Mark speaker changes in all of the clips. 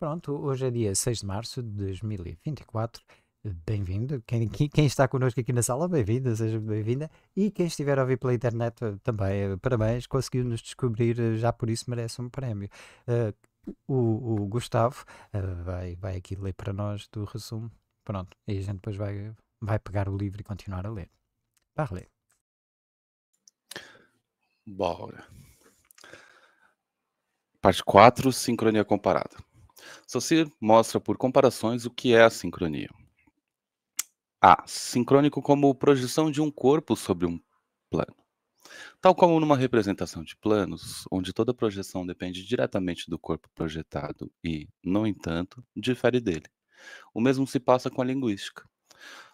Speaker 1: Pronto, hoje é dia 6 de março de 2024. Bem-vindo. Quem, quem, está connosco aqui na sala, bem vindo seja bem-vinda. E quem estiver a ouvir pela internet eh, também, eh, parabéns, conseguiu nos descobrir, eh, já por isso merece um prémio. Uh, o, o, Gustavo uh, vai, vai aqui ler para nós do resumo. Pronto, e a gente depois vai, vai pegar o livro e continuar a ler. ler.
Speaker 2: Bora. Parte 4, sincronia comparada. Saussure mostra por comparações o que é a sincronia. A. Sincrônico como projeção de um corpo sobre um plano. Tal como numa representação de planos, onde toda projeção depende diretamente do corpo projetado e, no entanto, difere dele. O mesmo se passa com a linguística.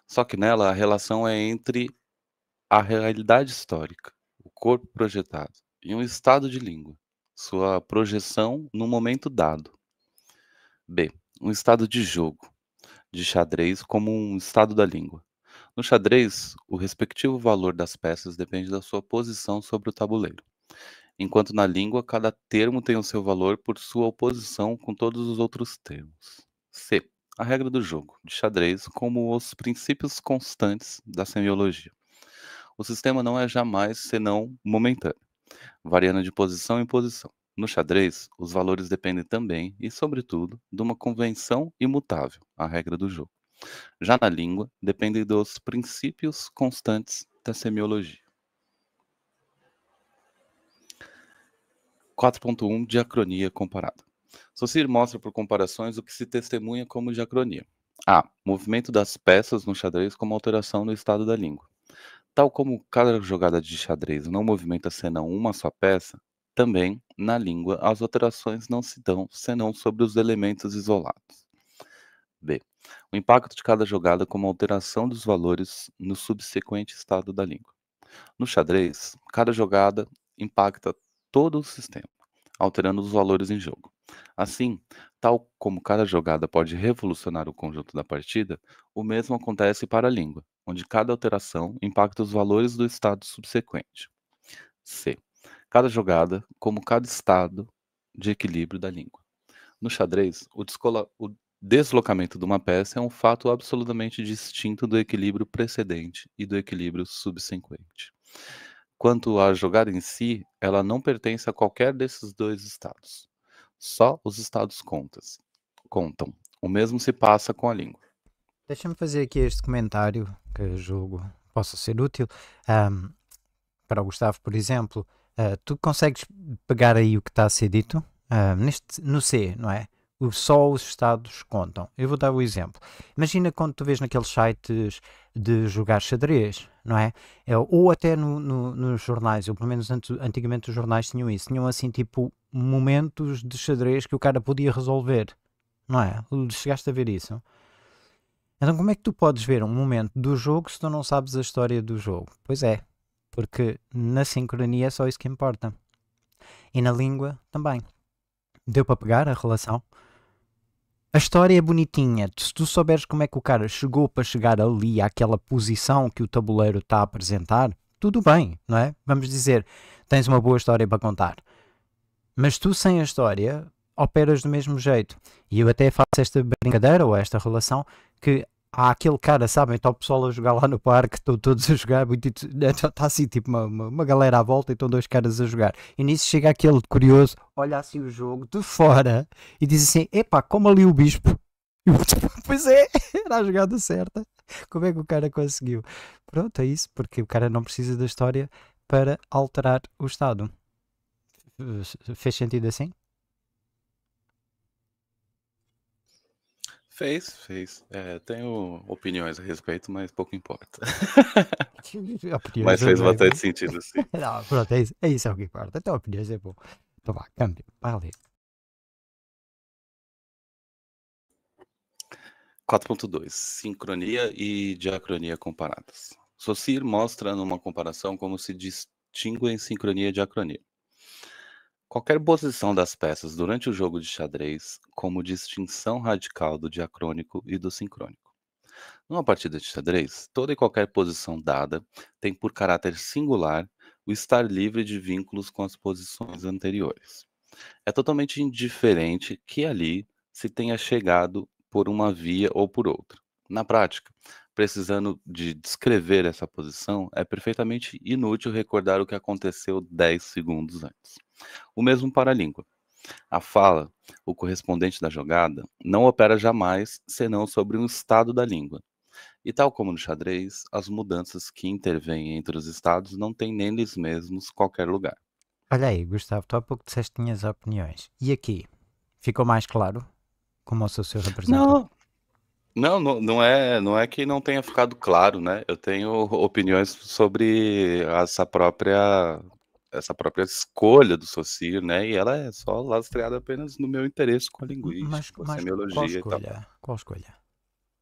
Speaker 2: Só que nela a relação é entre a realidade histórica, o corpo projetado, e um estado de língua, sua projeção no momento dado. B. Um estado de jogo, de xadrez, como um estado da língua. No xadrez, o respectivo valor das peças depende da sua posição sobre o tabuleiro, enquanto na língua cada termo tem o seu valor por sua oposição com todos os outros termos. C. A regra do jogo, de xadrez, como os princípios constantes da semiologia. O sistema não é jamais senão momentâneo, variando de posição em posição. No xadrez, os valores dependem também e, sobretudo, de uma convenção imutável, a regra do jogo. Já na língua, dependem dos princípios constantes da semiologia. 4.1 Diacronia comparada. Saussure mostra por comparações o que se testemunha como diacronia. A. Movimento das peças no xadrez como alteração no estado da língua. Tal como cada jogada de xadrez não movimenta senão uma só peça, também na língua, as alterações não se dão senão sobre os elementos isolados. B. O impacto de cada jogada como alteração dos valores no subsequente estado da língua. No xadrez, cada jogada impacta todo o sistema, alterando os valores em jogo. Assim, tal como cada jogada pode revolucionar o conjunto da partida, o mesmo acontece para a língua, onde cada alteração impacta os valores do estado subsequente. C cada jogada como cada estado de equilíbrio da língua. No xadrez, o, o deslocamento de uma peça é um fato absolutamente distinto do equilíbrio precedente e do equilíbrio subsequente. Quanto à jogada em si, ela não pertence a qualquer desses dois estados. Só os estados contas, contam. O mesmo se passa com a língua.
Speaker 1: Deixa-me fazer aqui este comentário que julgo possa ser útil. Um, para o Gustavo, por exemplo, Uh, tu consegues pegar aí o que está a ser dito? Uh, neste, no C, não é? O, só os estados contam. Eu vou dar o um exemplo. Imagina quando tu vês naqueles sites de jogar xadrez, não é? é ou até no, no, nos jornais, ou pelo menos antigamente os jornais tinham isso. Tinham assim, tipo, momentos de xadrez que o cara podia resolver, não é? Chegaste a ver isso? Então, como é que tu podes ver um momento do jogo se tu não sabes a história do jogo? Pois é, porque na sincronia é só isso que importa. E na língua também. Deu para pegar a relação? A história é bonitinha. Se tu souberes como é que o cara chegou para chegar ali, àquela posição que o tabuleiro está a apresentar, tudo bem, não é? Vamos dizer, tens uma boa história para contar. Mas tu, sem a história, operas do mesmo jeito. E eu até faço esta brincadeira ou esta relação que há aquele cara, sabem? Está o pessoal a jogar lá no parque, estão todos a jogar, está né, tá assim, tipo uma, uma, uma galera à volta e estão dois caras a jogar. E nisso chega aquele curioso, olha assim o jogo de fora e diz assim: epá, como ali o bispo. E o bispo, pois é, era a jogada certa. Como é que o cara conseguiu? Pronto, é isso, porque o cara não precisa da história para alterar o estado. Fez sentido assim?
Speaker 2: Fez, fez. É, tenho opiniões a respeito, mas pouco importa. mas é fez bastante bom. Né? sentido, sim.
Speaker 1: Não, pronto, é isso, é isso é o que importa. Então, opiniões é bom. Então vá, câmbio, vale.
Speaker 2: 4.2 Sincronia e diacronia comparadas. Saussure mostra numa comparação como se distinguem sincronia e diacronia. Qualquer posição das peças durante o jogo de xadrez como distinção radical do diacrônico e do sincrônico. Numa partida de xadrez, toda e qualquer posição dada tem por caráter singular o estar livre de vínculos com as posições anteriores. É totalmente indiferente que ali se tenha chegado por uma via ou por outra. Na prática, precisando de descrever essa posição, é perfeitamente inútil recordar o que aconteceu 10 segundos antes. O mesmo para a língua. A fala, o correspondente da jogada, não opera jamais senão sobre um estado da língua. E tal como no xadrez, as mudanças que intervêm entre os estados não têm neles mesmos qualquer lugar.
Speaker 1: Olha aí, Gustavo, tu há pouco disseste que tinhas opiniões. E aqui? Ficou mais claro? Como o seu representante?
Speaker 2: Não, não, não, não, é, não é que não tenha ficado claro, né? Eu tenho opiniões sobre essa própria essa própria escolha do Socir, né? E ela é só lastreada apenas no meu interesse com a linguística, mas, com mas semiologia qual escolha? e tal.
Speaker 1: Qual escolha?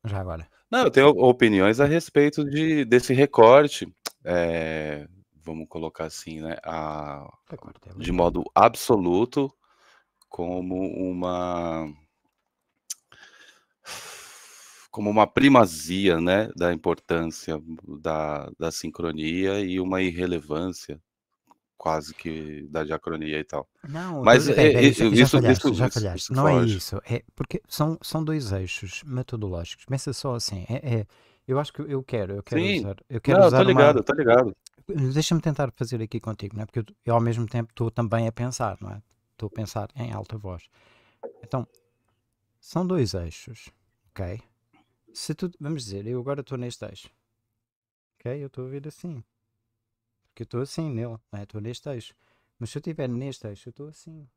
Speaker 1: Já
Speaker 2: agora. Não, eu tenho opiniões a respeito de, desse recorte, é, vamos colocar assim, né? A, é de modo absoluto, como uma como uma primazia né, da importância da, da sincronia e uma irrelevância quase que da diacronia e tal. Não, mas eh, eh, eh, isso, falhaste, não é isso,
Speaker 1: é porque são, são dois eixos metodológicos. Pensa é só assim, é, é eu acho que eu quero, eu quero Sim. usar, eu quero não, tá usar. Tô ligado, uma... Tá ligado. Deixa-me tentar fazer aqui contigo, né? Porque eu, eu ao mesmo tempo estou também a pensar, não é? Estou a pensar em alta voz. Então, são dois eixos, ok? se tu, vamos dizer, eu agora estou neste eixo, ok? Eu estou a vir assim, porque eu estou assim nele, não é? Estou neste eixo, mas se eu estiver neste eixo, eu estou assim,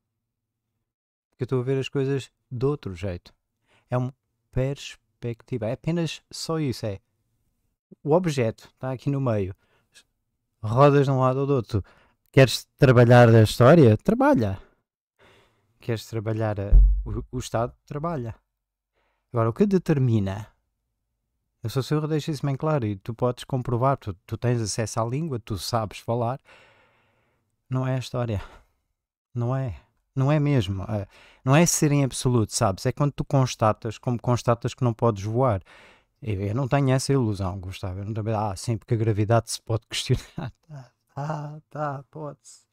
Speaker 1: porque eu estou a ver as coisas de outro jeito. É uma perspectiva, é apenas só isso, é o objeto está aqui no meio, rodas de um lado ou do outro. Queres trabalhar a história? Trabalha. Queres trabalhar a, o, o Estado? Trabalha. Agora, o que determina eu sou surdo, deixa isso bem claro. E tu podes comprovar, tu, tu tens acesso à língua, tu sabes falar. Não é a história. Não é. Não é mesmo. Eh, não é ser em absoluto, sabes? É quando tu constatas, como constatas que não podes voar. Eu, eu não tenho essa ilusão, Gustavo. Eu não tenho... Ah, sim, porque a gravidade se pode questionar. Ah, tá, tá pode-se.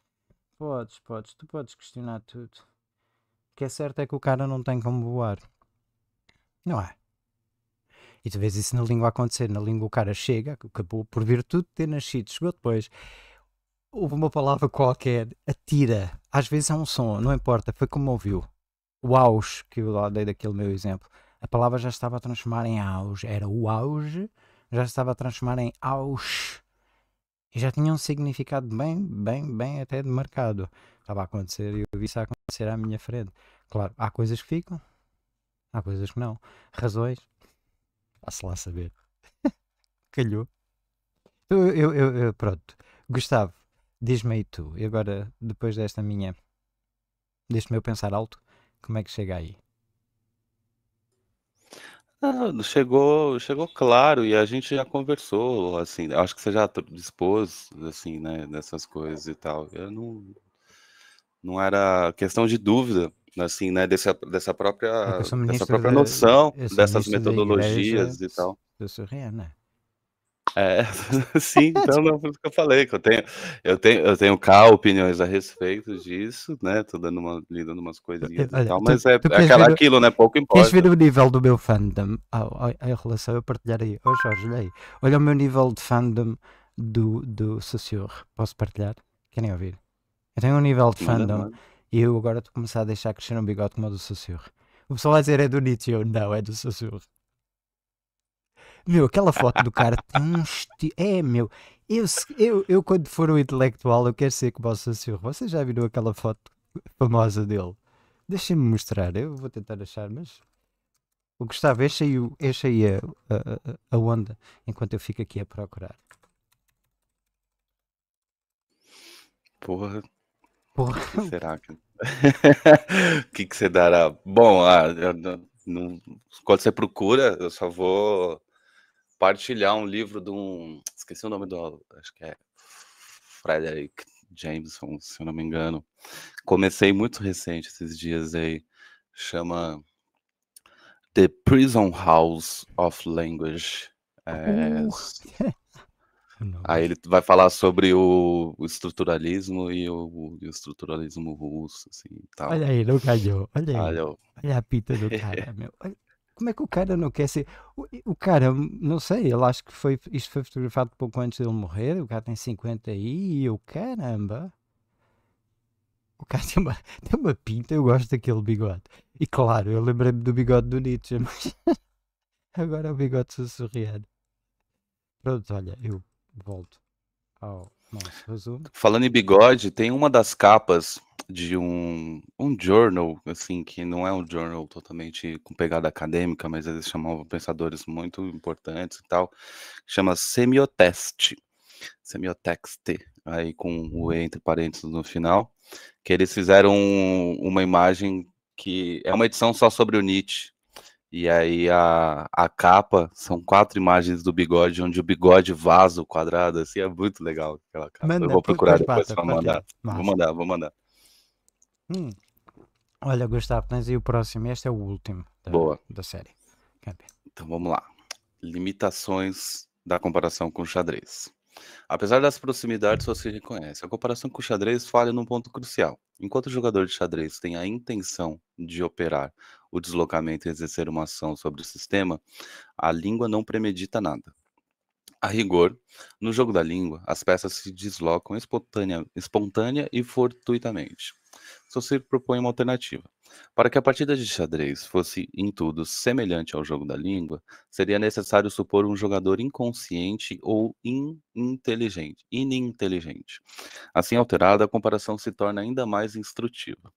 Speaker 1: Podes, podes. Tu podes questionar tudo. O que é certo é que o cara não tem como voar. Não é? E tu vês isso na língua acontecer. Na língua o cara chega, acabou por virtude de ter nascido, chegou depois. Houve uma palavra qualquer, atira. Às vezes é um som, não importa, foi como ouviu. O auge, que eu lá dei daquele meu exemplo. A palavra já estava a transformar em auge. Era o auge, já estava a transformar em auge. E já tinha um significado bem, bem, bem até demarcado. Estava a acontecer e eu vi isso a acontecer à minha frente. Claro, há coisas que ficam, há coisas que não. Razões, Vá-se ah, lá saber. Calhou. Eu, eu, eu, eu, pronto. Gustavo, diz-me aí tu. E agora, depois desta minha. deste meu pensar alto, como é que chega aí?
Speaker 2: Ah, chegou, chegou claro e a gente já conversou, assim, acho que você já dispôs, assim, né, dessas coisas e tal. Eu não, não era questão de dúvida, assim, né, dessa, dessa própria, é dessa própria de, noção dessas metodologias igreja, e tal.
Speaker 1: Do surreal, né?
Speaker 2: É, sim, então não, foi o que eu falei, que eu tenho, eu tenho, eu tenho cá opiniões a respeito disso, né? Tô dando uma, lidando umas coisinhas Olha, e tal, mas tu, é, tu é aquela, ver, aquilo, né? Pouco importa. Queres
Speaker 1: ver o nível do meu fandom ah, em relação a partilhar aí? Ô oh, Jorge, olha aí. Olha o meu nível de fandom do, do Saussure. Posso partilhar? Querem ouvir? Eu tenho um nível de fandom. Não, não, não e eu agora estou a começar a deixar crescer um bigode como o do Sussurro. O pessoal vai dizer é do Nietzsche, eu não, é do Sussurro. Meu, aquela foto do cara tem um estilo. É, meu. Eu, eu, eu, quando for um intelectual, eu quero ser como o Sussurro. Vocês já viram aquela foto famosa dele? Deixem-me mostrar, eu vou tentar achar, mas. O Gustavo, enche aí, enche aí é, a, a, a onda enquanto eu fico aqui a procurar.
Speaker 2: Porra. Porra. Que será que. O que, que você dará? Bom, ah, não, quando você procura, eu só vou partilhar um livro de um. Esqueci o nome do. Acho que é Frederick Jameson, se eu não me engano. Comecei muito recente esses dias aí. Chama The Prison House of Language. É, uh. Aí ele vai falar sobre o estruturalismo e o, o estruturalismo russo, assim, tal. Olha aí, não calhou. Olha aí. Calhou.
Speaker 1: Olha a pita do cara, meu. como é que o cara não quer ser... O, o, cara, hum, não sei, ele acho que foi... Isto foi fotografado pouco antes dele morrer, o cara tem 50 aí e o caramba... O cara tem uma, tem uma pinta, eu gosto daquele bigode. E claro, eu lembrei-me do bigode do Nietzsche, mas... Agora é o bigode sussurriado. Pronto, olha, eu volto ao nosso resumo.
Speaker 2: Falando em bigode, tem uma das capas de um, um journal, assim, que não é um journal totalmente com pegada acadêmica, mas eles chamavam pensadores muito importantes e tal, chama Semioteste, Semiotexte, aí com o E entre parênteses no final, que eles fizeram um, uma imagem que é uma edição só sobre o Nietzsche, e aí a, a capa são quatro imagens do bigode, onde o bigode vaso quadrado, assim, é muito legal aquela capa. Manda, Eu vou procurar depois para mandar. Vou mandar, vou mandar.
Speaker 1: Hum. Olha, Gustavo, tens aí o próximo. Este é o último
Speaker 2: da, Boa. da série. Então vamos lá. Limitações da comparação com o xadrez. Apesar das proximidades, você reconhece. A comparação com o xadrez falha num ponto crucial. Enquanto o jogador de xadrez tem a intenção de operar o deslocamento e exercer uma ação sobre o sistema, a língua não premedita nada. A rigor, no jogo da língua, as peças se deslocam espontânea, espontânea e fortuitamente. Saussure propõe uma alternativa. Para que a partida de xadrez fosse em tudo semelhante ao jogo da língua, seria necessário supor um jogador inconsciente ou ininteligente, ininteligente. Assim alterada, a comparação se torna ainda mais instrutiva.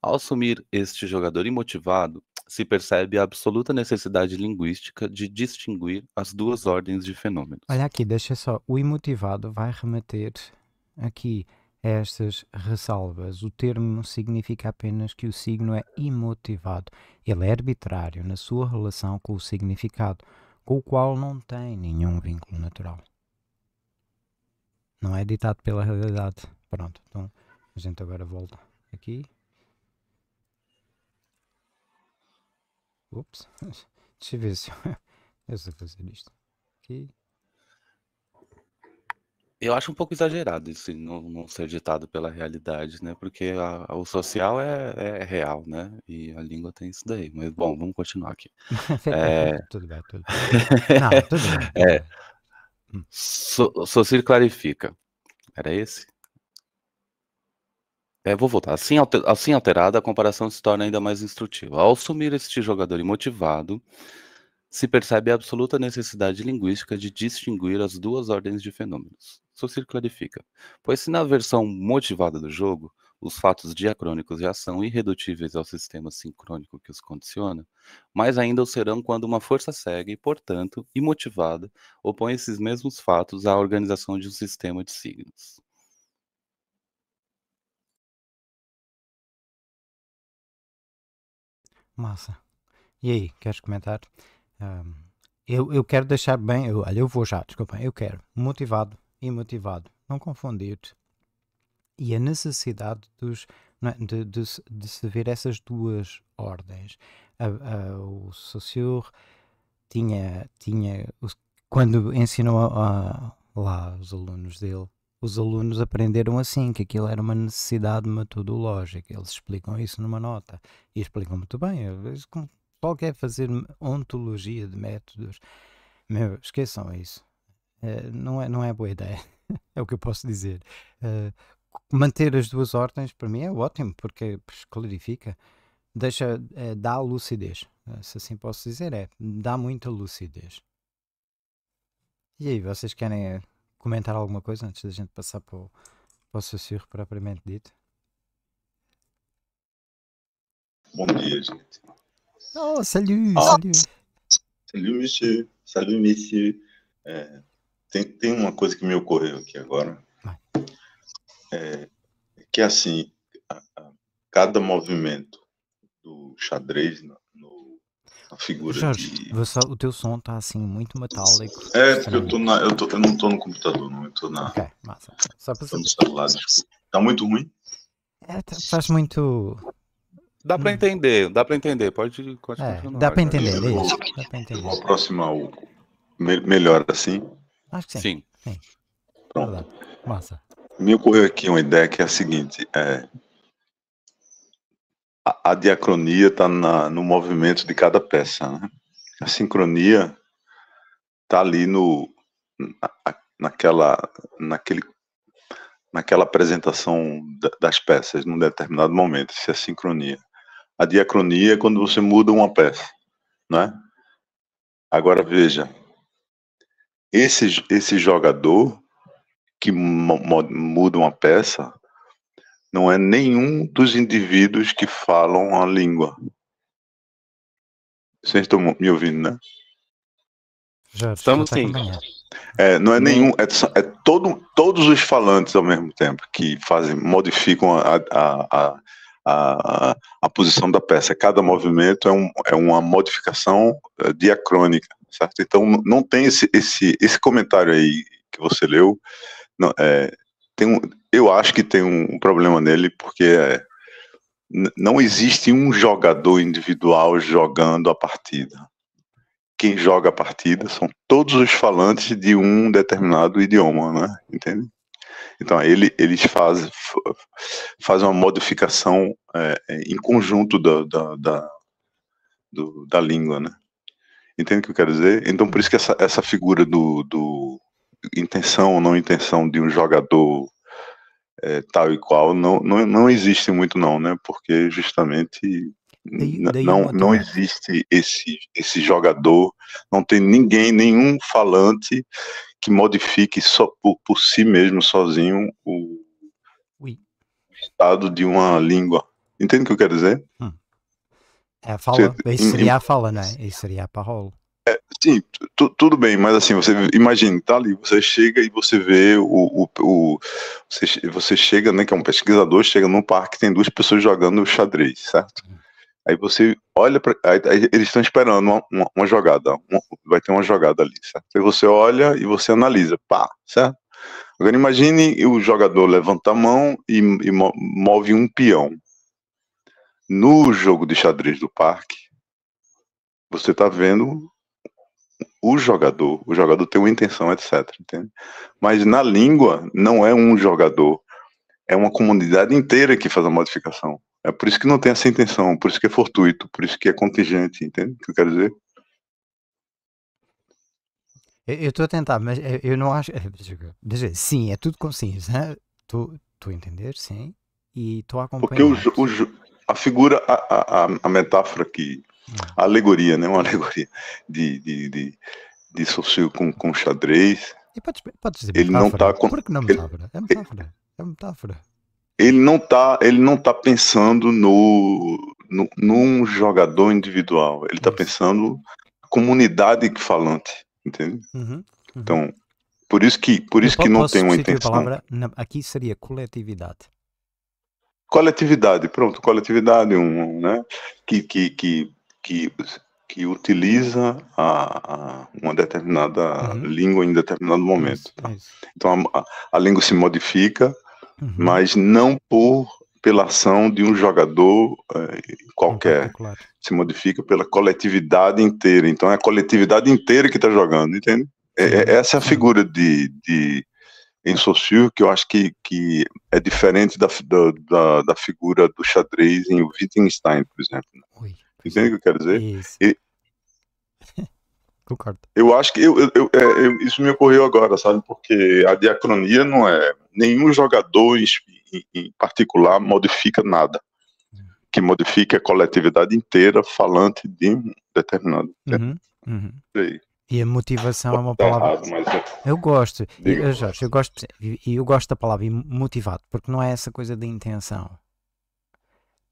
Speaker 2: Ao assumir este jogador imotivado, se percebe a absoluta necessidade linguística de distinguir as duas ordens de fenômenos.
Speaker 1: Olha aqui, deixa só, o imotivado vai remeter aqui estas ressalvas. O termo significa apenas que o signo é imotivado. Ele é arbitrário na sua relação com o significado, com o qual não tem nenhum vínculo natural. Não é ditado pela realidade. Pronto, então a gente agora volta aqui. Ups, deixa eu ver se eu sei fazer isto. Aqui.
Speaker 2: Eu acho um pouco exagerado isso não, não ser ditado pela realidade, né? Porque a, a, o social é, é, é real, né? E a língua tem isso daí. Mas, bom, vamos continuar aqui. é... tudo bem, tudo bem. Não, tudo bem. é... Hum. So, clarifica. Era esse? É, vou voltar. Assim, alter, assim alterada, a comparação se torna ainda mais instrutiva. Ao sumir este jogador imotivado, se percebe a absoluta necessidade linguística de distinguir as duas ordens de fenômenos. Socir clarifica. Pois se na versão motivada do jogo, os fatos diacrônicos já são irredutíveis ao sistema sincrônico que os condiciona, mas ainda o serão quando uma força cega e, portanto, imotivada, opõe esses mesmos fatos à organização de um sistema de signos.
Speaker 1: Massa. E aí, queres comentar? Um, eu, eu quero deixar bem. Eu, olha, eu vou já, desculpem. Eu quero, motivado, imotivado. Não confundir. E a necessidade dos, é, de, de, de, se ver essas duas ordens. A, a, o Saussure tinha, tinha quando ensinou a, lá os alunos dele, os alunos aprenderam assim, que aquilo era uma necessidade metodológica. Eles explicam isso numa nota e explicam muito bem. qualquer fazer ontologia de métodos, meu, esqueçam isso. Eh, não, é, não é boa ideia, é o que eu posso dizer. Uh, manter as duas ordens para mim é ótimo, porque clarifica, deixa, é, dá lucidez, se assim posso dizer, é, dá muita lucidez. E aí, vocês querem comentar alguma coisa antes da gente passar para o, para o sussurro propriamente dito?
Speaker 3: Bom dia, gente.
Speaker 4: Oh, salut, oh. Ah, salut.
Speaker 3: Salut, monsieur. Salut, É, tem, tem uma coisa que me ocorreu aqui agora, é, que é assim, a, a, cada movimento do xadrez no, no, na figura Jorge,
Speaker 1: de... o teu som está assim muito metálico. É, porque
Speaker 3: eu, tô na, eu, tô, eu não estou no computador, não, eu estou na... Ok, massa. Só para... Estou no celular, Está muito ruim?
Speaker 1: É, tá, faz muito...
Speaker 2: Dá para hum. entender, dá para entender. Pode, é, continuar. é, Dá para entender, entender.
Speaker 3: Eu vou aproximar o melhor assim. Acho que sim. Sim. sim. Pronto. Massa. Me ocorreu aqui uma ideia que é a seguinte: é, a, a diacronia está no movimento de cada peça. Né? A sincronia está ali no, na, naquela, naquele, naquela apresentação das peças, num determinado momento. se é a sincronia. A diacronia é quando você muda uma peça. Né? Agora veja, esse, esse jogador que muda uma peça não é nenhum dos indivíduos que falam a língua. Vocês estão me ouvindo, né?
Speaker 1: Já, Estamos sim.
Speaker 3: É, não é nenhum, é, é todo, todos os falantes ao mesmo tempo que fazem, modificam a, a, a, a, posição da peça. Cada movimento é, um, é uma modificação é, diacrônica certo? Então não tem esse, esse, esse comentário aí que você leu, não, é, tem um, eu acho que tem um, problema nele, porque é, não existe um jogador individual jogando a partida. Quem joga a partida são todos os falantes de um determinado idioma, né? Entende? Então ele, eles fazem, faz uma modificação é, em conjunto da, da, da, do, da língua, né? Entende o que eu quero dizer? Então, por isso que essa, essa figura do, do intenção ou não intenção de um jogador é, tal e qual não, não, não existe muito, não, né? Porque justamente daí, daí não, não existe esse, esse jogador, não tem ninguém, nenhum falante que modifique só por, por si mesmo, sozinho, o oui. estado de uma língua. Entende o que eu quero dizer? Hum.
Speaker 1: É a fala, você, é? isso seria a fala, né? Isso seria a parole.
Speaker 3: É, sim, tudo bem, mas assim, você imagina, tá ali, você chega e você vê o. o, o você, você, chega, né, que é um pesquisador, chega num parque, tem duas pessoas jogando xadrez, certo? Hum. Aí você olha para aí, aí eles estão esperando uma, uma, uma jogada, uma, vai ter uma jogada ali, certo? Aí você olha e você analisa, pá, certo? Agora imagine o jogador levanta a mão e, e move um peão, no jogo de xadrez do parque, você está vendo o jogador, o jogador tem uma intenção, etc. Entende? Mas na língua não é um jogador, é uma comunidade inteira que faz a modificação. É por isso que não tem essa intenção, por isso que é fortuito, por isso que é contingente, entende o que eu quero dizer?
Speaker 1: Eu estou a tentar, mas eh, eu não acho. Eh, sim, é tudo consciente, né? Estou a entender, sim, e estou a acompanhar. Porque
Speaker 3: o, o, a figura, a, a, a metáfora que. A alegoria, né? Uma alegoria de, de, de, de com, com xadrez.
Speaker 1: E pode, pode dizer ele não tá com... Por que não
Speaker 3: metáfora? Ele, é metáfora.
Speaker 1: É metáfora.
Speaker 3: Ele não tá, ele não tá pensando no, no num jogador individual. Ele está pensando na comunidade falante, entende? Uhum, uhum. Então, por isso que, por isso que não tem uma intenção. Palavra,
Speaker 1: aqui seria coletividade
Speaker 3: coletividade, pronto, coletividade, um, né, que, que, que, que, que utiliza a, a uma determinada uhum. língua em determinado momento. Isso, tá? isso. Então a, a, língua se modifica, uhum. mas não por pela ação de um jogador eh, qualquer. Se modifica pela coletividade inteira. Então é a coletividade inteira que está jogando, entende? É, é essa é a figura de, de em insossível, que eu acho que, que é diferente da, da, da figura do xadrez em Wittgenstein, por exemplo. Oi. Entende o que eu quero dizer? Isso. E, Concordo. Eu acho que eu, eu, eu, é, eu, isso me ocorreu agora, sabe? Porque a diacronia não é. Nenhum jogador em, em particular modifica nada. Uhum. Que modifica a coletividade inteira falante de um determinado.
Speaker 1: Uhum, uhum. E aí? E a motivação é uma palavra. Errado, mas... Eu gosto. eu, Jorge, eu gosto eh, e eu gosto da palavra motivado, porque não é essa coisa de intenção.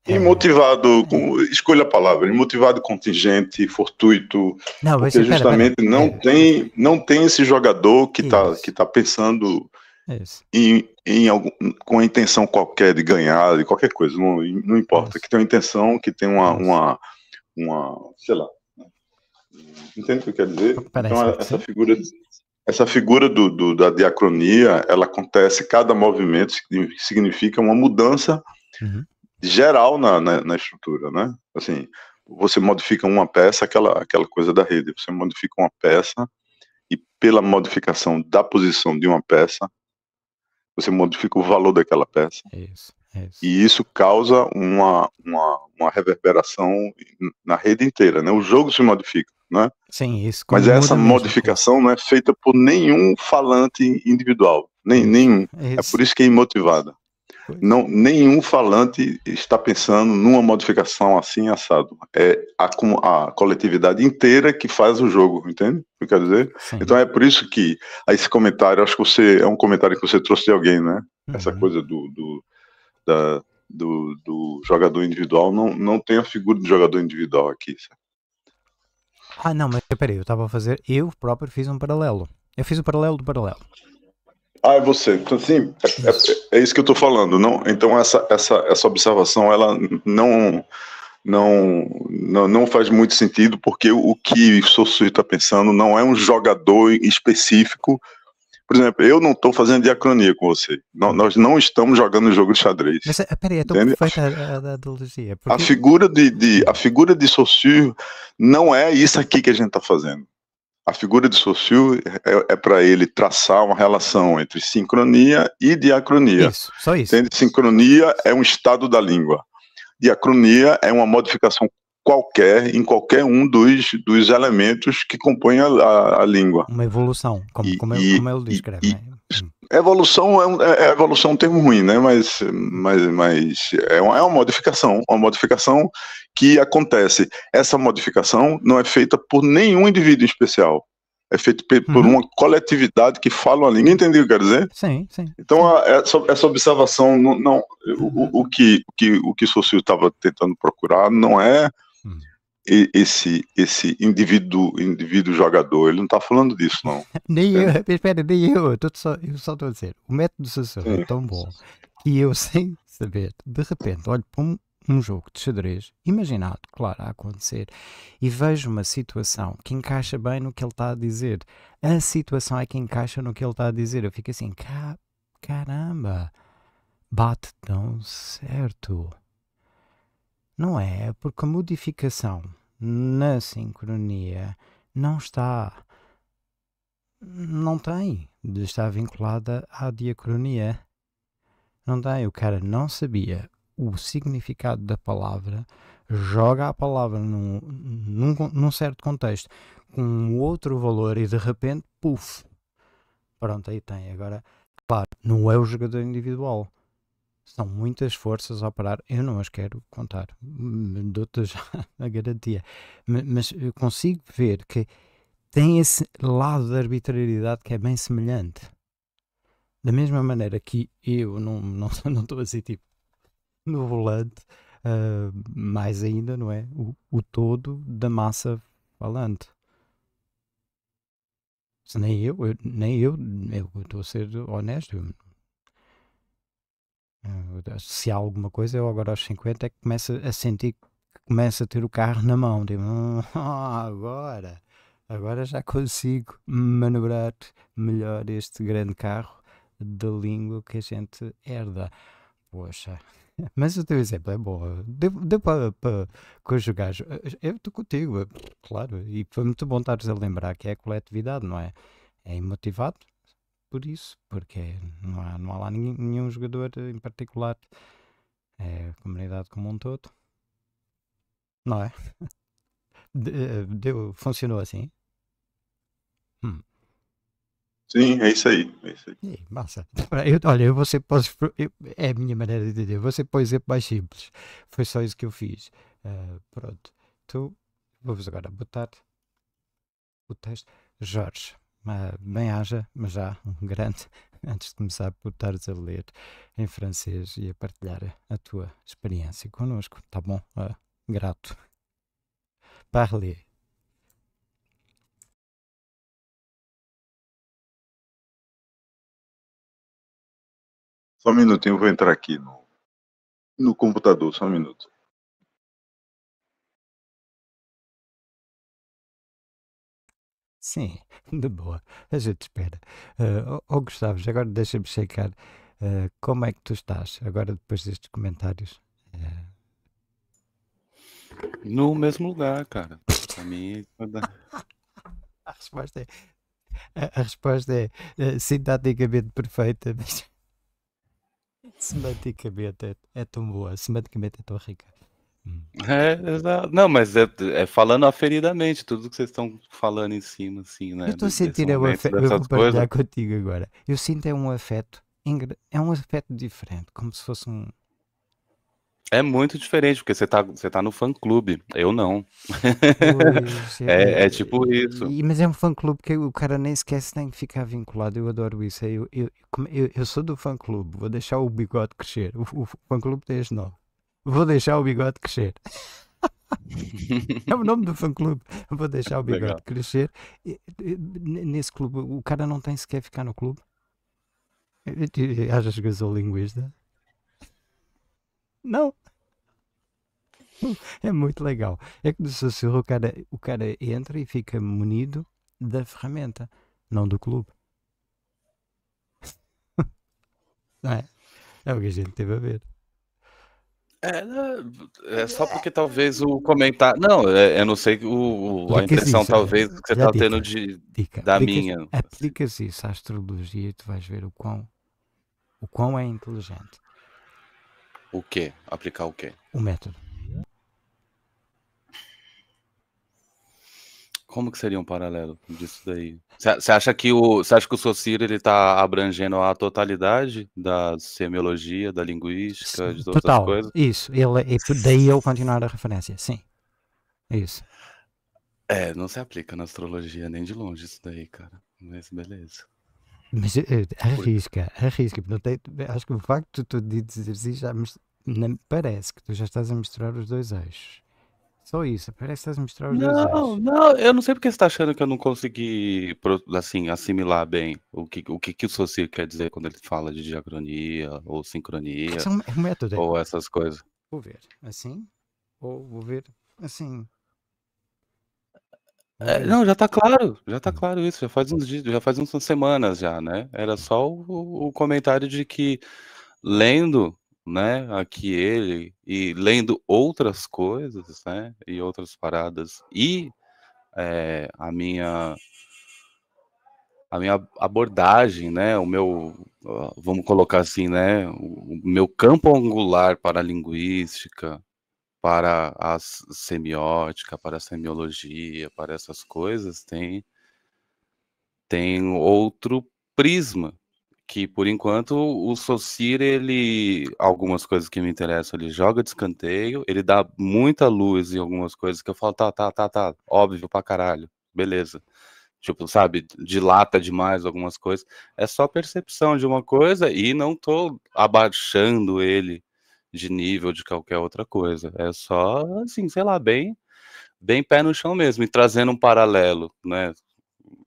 Speaker 3: E é. motivado, escolha a palavra, motivado, contingente, fortuito, não, porque espera, justamente não, é. tem, não tem esse jogador que está que tá pensando Isso. em, em algum, com a intenção qualquer de ganhar, de qualquer coisa, não, não importa, Isso. que tem uma intenção, que tem uma, uma, uma, sei lá, Entende o que eu quero dizer? Parece então, essa figura, essa figura do, do, da diacronia, ela acontece, cada movimento significa uma mudança uhum. geral na, na, na, estrutura, né? Assim, você modifica uma peça, aquela, aquela coisa da rede, você modifica uma peça e pela modificação da posição de uma peça, você modifica o valor daquela peça. É isso, é isso. E isso causa uma, uma, uma reverberação na rede inteira, né? O jogo se modifica né?
Speaker 1: Sim, isso. Mas é essa
Speaker 3: modificação mesmo. não é feita por nenhum falante individual, nem nenhum. É isso. É por isso que é imotivada. Não, nenhum falante está pensando numa modificação assim assado. É a, a coletividade inteira que faz o jogo, entende? O que eu quero dizer? Sim. Então é por isso que esse comentário, acho que você é um comentário que você trouxe de alguém, né? Uhum. Essa coisa do, do da, do, do, jogador individual, não, não tem a figura do jogador individual aqui. Sabe?
Speaker 1: Ah, não, mas peraí, eu estava a fazer. Eu próprio fiz um paralelo. Eu fiz o paralelo do paralelo.
Speaker 3: Ah, é você. Então, assim, é, é, é, isso que eu estou falando. Não, então, essa, essa, essa observação, ela não, não, não, não faz muito sentido, porque o que o Sossui está pensando não é um jogador específico por exemplo, eu não estou fazendo diacronia com você. Não, nós não estamos jogando o jogo de xadrez. Mas,
Speaker 1: eh, peraí, eu tô perfeita a, a analogia.
Speaker 3: Porque... A, figura de, de, a figura de Saussure não é isso aqui que a gente está fazendo. A figura de Saussure é, é para ele traçar uma relação entre sincronia e diacronia. Isso, só isso. Entende? Sincronia é um estado da língua. Diacronia é uma modificação qualquer, em qualquer um dos, dos elementos que compõem a, a, a língua.
Speaker 1: Uma evolução, como, e, como, e, como ele descreve. E, né?
Speaker 3: Hum. Evolução é, um, é, é evolução é um termo ruim, né? Mas, mas, mas é, uma, é uma modificação, uma modificação que acontece. Essa modificação não é feita por nenhum indivíduo especial, é feito por uhum. uma coletividade que fala a língua. Entendeu o que eu quero dizer? Sim, sim. Então, a, essa, essa, observação, não, não uhum. o, o, que, o, que, o que o Socio estava tentando procurar não é esse esse indivíduo indivíduo jogador ele não está falando disso não
Speaker 1: nem é. eu espera nem eu eu, tô só, eu só estou a dizer o método do Sassou é tão bom que eu sem saber de repente olho para um, um jogo de xadrez imaginado claro a acontecer e vejo uma situação que encaixa bem no que ele está a dizer a situação é que encaixa no que ele está a dizer eu fico assim caramba bate tão certo não é, porque a modificação na sincronia não está. Não tem de estar vinculada à diacronia. Não tem. O cara não sabia o significado da palavra, joga a palavra num, num, num certo contexto com outro valor e de repente, puf! Pronto, aí tem. Agora, claro, não é o jogador individual são muitas forças a operar, eu não as quero contar, dou-te já a garantia, mas eu consigo ver que tem esse lado da arbitrariedade que é bem semelhante. Da mesma maneira que eu não estou não, não assim, tipo, no volante, uh, mais ainda, não é? O, o todo da massa falante. Se nem eu, eu, nem eu, eu estou a ser honesto, ah, se há alguma coisa, eu agora aos 50 é que começo a sentir que começo a ter o carro na mão. Digo, tipo, ah, agora, agora já consigo manobrar melhor este grande carro da língua que a gente herda. Poxa, mas o teu exemplo é bom. Deu, deu para, para conjugar. Eu estou contigo, claro. E foi muito bom estares a lembrar que é a coletividade, não é? É imotivado, por isso, porque não há, não há lá nenhum jogador em particular, é a comunidade como um todo, não é? Eh, deu, funcionou assim?
Speaker 3: Hum. Sim, é isso aí. É isso aí. massa.
Speaker 1: Eu, olha, eu vou ser eu, é a minha maneira de entender. você vou ser, por exemplo, mais simples. Foi só isso que eu fiz. Uh, pronto. Tu, vamos agora botar o texto. Jorge bem haja, mas já um grande, antes de começar por estares a ler em francês e a partilhar a tua experiência connosco, tá bom? Uh, grato. Parler.
Speaker 4: Só um minutinho, eu vou entrar aqui no, no computador, só um minuto.
Speaker 1: Sim, de boa. A gente espera. Uh, oh, oh, Gustavo, agora deixa-me checar uh, como é que tu estás, agora depois destes comentários. Uh...
Speaker 2: No mesmo lugar, cara. Para mim, a resposta é,
Speaker 1: a, a resposta é uh, sintaticamente perfeita, mas semanticamente é, é tão boa, semanticamente é tão rica.
Speaker 2: É, exato. Não, mas é, é, falando aferidamente, tudo que vocês estão falando em cima, assim, né? Eu estou sentindo é afeto, eu vou partilhar
Speaker 1: contigo agora. Eu sinto é um afeto, é um afeto diferente, como se fosse um.
Speaker 2: É muito diferente, porque você tá, você tá no fã clube, eu não. é, é, tipo isso. E, mas
Speaker 1: é um fã clube que o cara nem esquece tem que ficar vinculado, eu adoro isso. Eu, eu, eu, eu sou do fã clube, vou deixar o bigode crescer. O, o fã clube desde novo. Vou deixar o bigode crescer. é o nome do fã-clube. Vou deixar o bigode Legal. crescer. Nesse clube, o cara não tem sequer ficar no clube. Haja que eu linguista? Não. É muito legal. É que no Sossego o cara, o cara entra e fica munido da ferramenta, não do clube. Não é? É o que a gente teve a ver.
Speaker 5: É, né,
Speaker 2: é só é, porque é talvez o comentário. Não, é, eu é não sei o, a impressão, isso, talvez, que você está tendo de, dica, da aplicas, minha.
Speaker 1: Aplicas isso à astrologia e tu vais ver o quão, o quão é inteligente.
Speaker 2: O quê? Aplicar o quê? O método. Como que seria um paralelo disso daí? Você acha que o, você acha que o Socir ele está abrangendo a totalidade da semiologia, da linguística, de todas Total, as coisas?
Speaker 1: Isso, ele, é, daí eu é continuar a referência, sim. É isso.
Speaker 2: É, não se aplica na astrologia nem de longe isso daí, cara. Mas beleza.
Speaker 1: Mas eh, é arrisca, arrisca. Portanto, acho que o facto de tu dizer isso, já me, parece que tu já estás a misturar os dois eixos. Só isso, parece que misturas mostrar
Speaker 2: Não, não, eu não sei porque você está achando que eu não consegui assim, assimilar bem o que o, que, que o Saussure quer dizer quando ele fala de diacronia ou sincronia. Isso é, é um método. Ou é. essas coisas.
Speaker 1: Vou ver assim, ou vou ver assim.
Speaker 2: É, não, já está claro, já está claro isso, já faz uns dias, já faz umas semanas já, né? Era só o, o comentário de que lendo né, aqui ele e lendo outras coisas, né, e outras paradas e é, a minha a minha abordagem, né, o meu vamos colocar assim, né, o meu campo angular para a linguística, para a semiótica, para a semiologia, para essas coisas tem tem outro prisma, que por enquanto o Socir, ele. Algumas coisas que me interessam, ele joga de escanteio, ele dá muita luz em algumas coisas que eu falo, tá, tá, tá, tá, óbvio pra caralho, beleza. Tipo, sabe, dilata demais algumas coisas. É só percepção de uma coisa e não tô abaixando ele de nível de qualquer outra coisa. É só, assim, sei lá, bem, bem pé no chão mesmo. E trazendo um paralelo, né?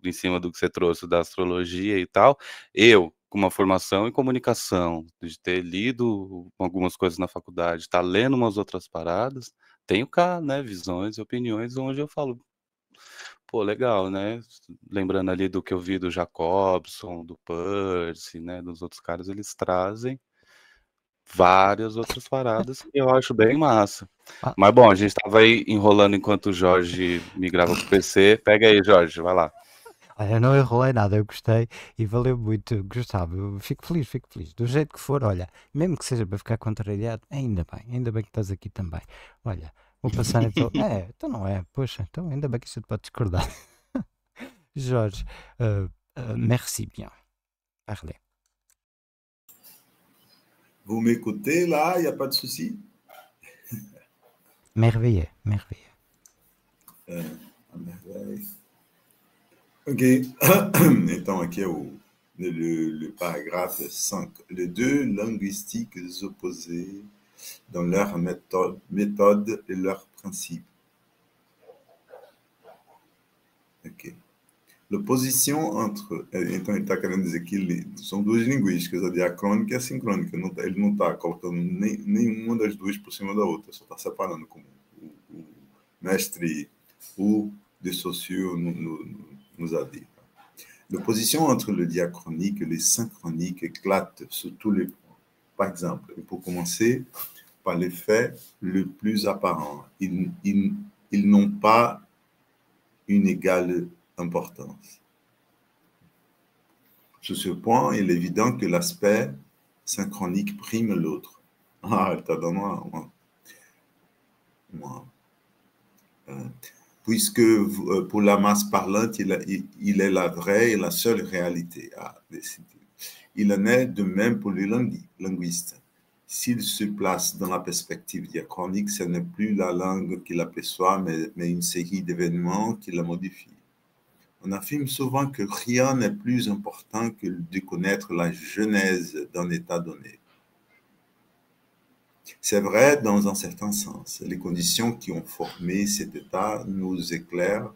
Speaker 2: Em cima do que você trouxe da astrologia e tal, eu, com uma formação em comunicação, de ter lido algumas coisas na faculdade, estar tá lendo umas outras paradas, tenho cá, né, visões e opiniões onde eu falo, pô, legal, né? Lembrando ali do que eu vi do Jacobson, do Percy, né, dos outros caras, eles trazem várias outras paradas que eu acho bem massa. Ah. Mas bom, a gente estava aí enrolando enquanto o Jorge migrava pro PC. Pega aí, Jorge, vai lá.
Speaker 1: Olha, não enrolei nada, eu gostei e valeu muito, Gustavo. Eu fico feliz, fico feliz. Do jeito que for, olha, mesmo que seja para ficar contrariado, ainda bem, ainda bem que estás aqui também. Olha, vou passar então. é, então não é, poxa, então ainda bem que isto pode discordar. Jorge, uh, uh, merci bien. Parlez.
Speaker 3: Vous m'écoutez là, il n'y a pas de souci
Speaker 1: Merveilleux, merveilleux.
Speaker 3: Euh, merveilleux. OK. Étant inquiet le, le, paragraphe 5. Les deux linguistiques opposées dans leur méthode, et leurs principes. OK. l'opposition entre. Então, ele está querendo dizer que ele, são duas linguísticas, a diacrônica e a sincrônica. il ele não está colocando nem, nenhuma das duas por cima da outra, só está separando, como o, o mestre U Saussure no, no nous a dit. L'opposition entre le diachronique et le synchronique éclate sur tous les points. Par exemple, pour commencer par l'effet le plus apparent, ils, n'ont pas une égale importance. Sur ce point, il est évident que l'aspect synchronique prime l'autre. Ah, t'as donné moi. moi puisque euh, pour la masse parlante, il, est la vraie et la seule réalité à ah, décider. Il en est de même pour les linguistes. S'il se place dans la perspective diachronique, ce n'est plus la langue qu'il aperçoit, mais une série d'événements qui la modifient. On affirme souvent que rien n'est plus important que de connaître la genèse d'un état donné. C'est vrai dans un certain sens. Les conditions qui ont formé cet État nous éclairent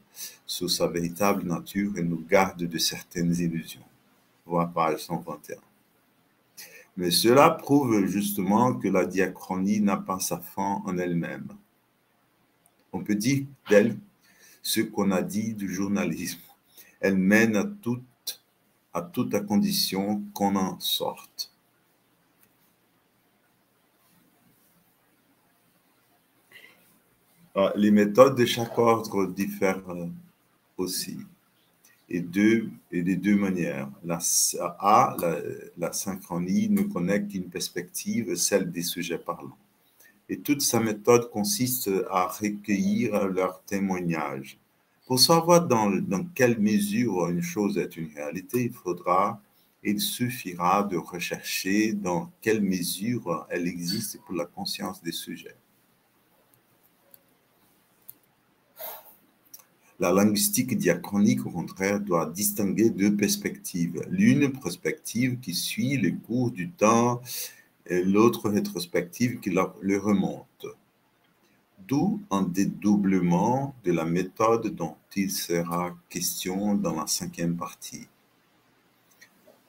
Speaker 3: sur sa véritable nature et nous gardent de certaines illusions. Voir page 121. Mais cela prouve justement que la diachronie n'a pas sa fin en elle-même. On peut dire d'elle ce qu'on a dit du journalisme. Elle mène à toute, à toute la condition qu'on en sorte. les méthodes de chaque ordre diffèrent euh, aussi. Et, deux, et de deux manières. La A, la, synchronie, nous connaît une perspective, celle des sujets parlants. Et toute sa méthode consiste à recueillir leurs témoignages. Pour savoir dans, dans quelle mesure une chose est une réalité, il faudra, il suffira de rechercher dans quelle mesure elle existe pour la conscience des sujets. La linguistique diachronique, au contraire, doit distinguer deux perspectives. L'une prospective qui suit le cours du temps et l'autre rétrospective qui le remonte. D'où un dédoublement de la méthode dont il sera question dans la cinquième partie.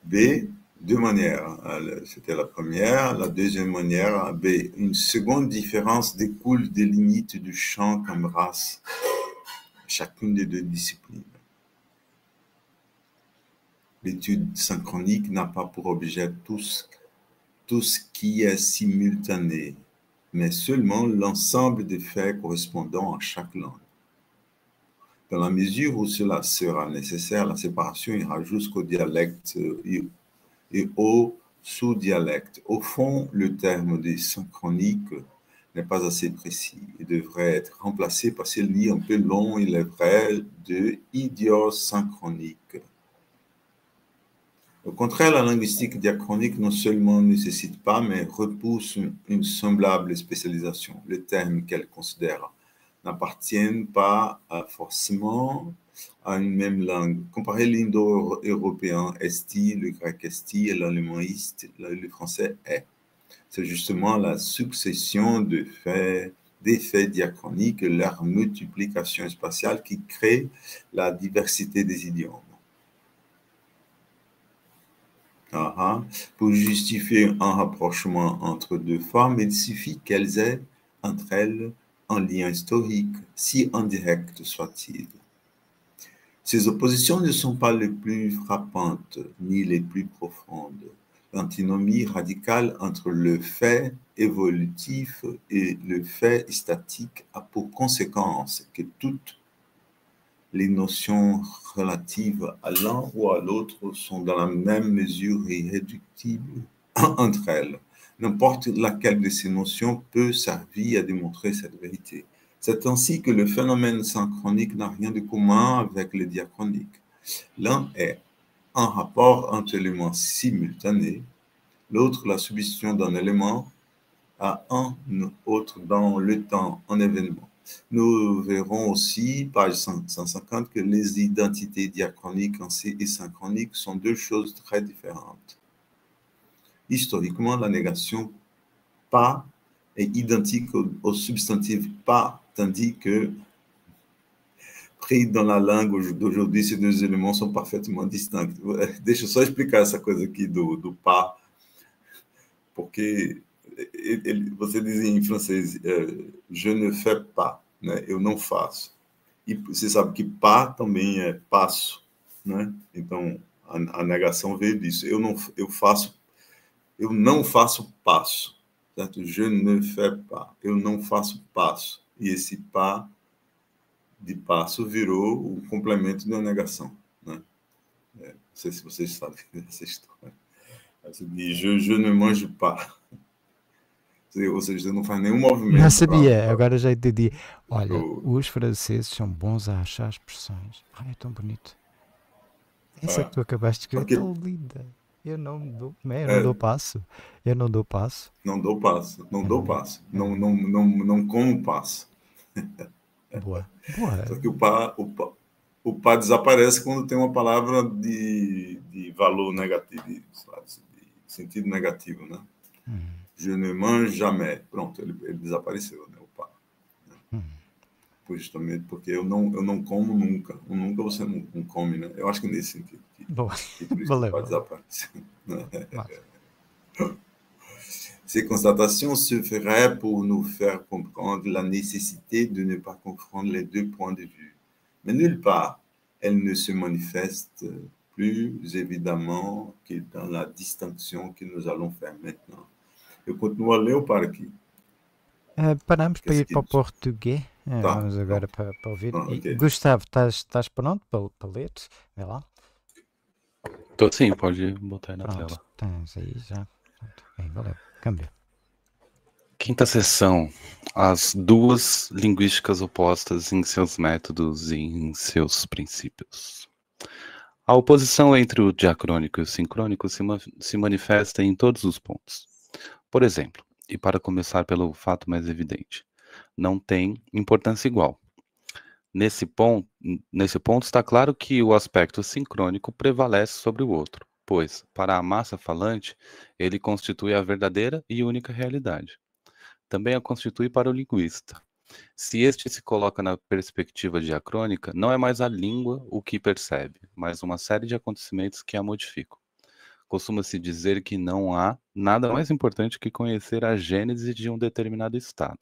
Speaker 3: B, deux manières. Euh, c'était la première. La deuxième manière, B, une seconde différence découle des limites du champ qu'embrasse chacune des deux disciplines. L'étude synchronique n'a pas pour objet tout ce, tout ce qui est simultané, mais seulement l'ensemble des faits correspondant à chaque langue. Dans la mesure où cela sera nécessaire, la séparation ira jusqu'au dialecte et au sous-dialecte. Au fond, le terme de synchronique n'est pas assez précis et devrait être remplacé par celui un peu long il est vrai, de idiosynchronique. Au contraire, la linguistique diachronique non seulement ne nécessite pas, mais repousse une, semblable spécialisation. Les termes qu'elle considère n'appartiennent pas forcément à une même langue. Comparer l'indo-européen esti, le grec esti, l'allemand l'allemandiste, le français est. C'est justement la succession de faits, d'effets diachroniques, leur multiplication spatiale qui crée la diversité des idiomes. Pour justifier un rapprochement entre deux formes, il suffit qu'elles aient entre elles un lien historique, si indirect soit-il. Ces oppositions ne sont pas les plus frappantes ni les plus profondes l'antinomie radicale entre le fait évolutif et le fait statique a pour conséquence que toutes les notions relatives à l'un ou à l'autre sont dans la même mesure irréductibles entre elles. N'importe laquelle de ces notions peut servir à démontrer cette vérité. C'est ainsi que le phénomène synchronique n'a rien de commun avec le diachronique. L'un est un rapport entre éléments simultanés, l'autre la substitution d'un élément à un autre dans le temps, en événement. Nous verrons aussi, page 150, que les identités diachroniques et synchroniques sont deux choses très différentes. Historiquement, la négation pas est identique au substantif pas, tandis que e Dona Langos do Judício e dos Irmãos são perfeitamente distantes. É, deixa eu só explicar essa coisa aqui do, do pá, porque ele, você diz em francês é, je ne fais pas, né? eu não faço. E você sabe que pá também é passo, né? Então a, a negação veio disso. Eu não eu faço eu não faço passo, certo? Je ne fais pas. Eu não faço passo. E esse "pas" de passo virou o complemento de negação. Né? É, não sei se vocês sabem dessa história. Você diz, je, je ne mange pas. Ou seja, não faz nenhum movimento. Não sabia, pra...
Speaker 1: agora já entendi. Olha, eu... os franceses são bons a achar expressões. Ai, é tão bonito. Essa ah, que tu acabaste de escrever é porque... é tão linda. Eu não dou, é? eu não é, dou passo. Eu não dou passo.
Speaker 3: Não dou passo. Não dou passo. Não, não, não, não como passo. Boa. Boa. Só que o pá, o, pá, o pá desaparece quando tem uma palavra de, de valor negativo, de, de sentido negativo, né? Hum. Je ne mange jamais. Pronto, ele, ele desapareceu, né? O pá. Né? Hum. justamente porque eu não, eu não como nunca. O nunca você não, não, come, né? Eu acho que nesse sentido. Que, Boa. Que por isso Valeu. Que o pá desaparece. Né? Ces constatations feraient pour nous faire comprendre la nécessité de ne pas comprendre les deux points de vue. Mais nulle part, elles ne se manifestent plus évidemment que dans la distinction que nous allons faire maintenant. Je continue à ler par aqui.
Speaker 1: paramos para ir para Vamos
Speaker 3: agora para, para ouvir. Ah, e okay.
Speaker 1: Gustavo, estás, estás pronto para, para
Speaker 3: ler?
Speaker 2: Vê lá. Estou sim, pode botar aí na tela. Tens aí já. Câmbio. Quinta sessão. As duas linguísticas opostas em seus métodos e em seus princípios. A oposição entre o diacrônico e o sincrônico se, ma se manifesta em todos os pontos. Por exemplo, e para começar pelo fato mais evidente, não tem importância igual. Nesse ponto, nesse ponto está claro que o aspecto sincrônico prevalece sobre o outro pois, para a massa falante, ele constitui a verdadeira e única realidade. Também a constitui para o linguista. Se este se coloca na perspectiva diacrônica, não é mais a língua o que percebe, mas uma série de acontecimentos que a modificam. Costuma-se dizer que não há nada mais importante que conhecer a gênese de um determinado estado.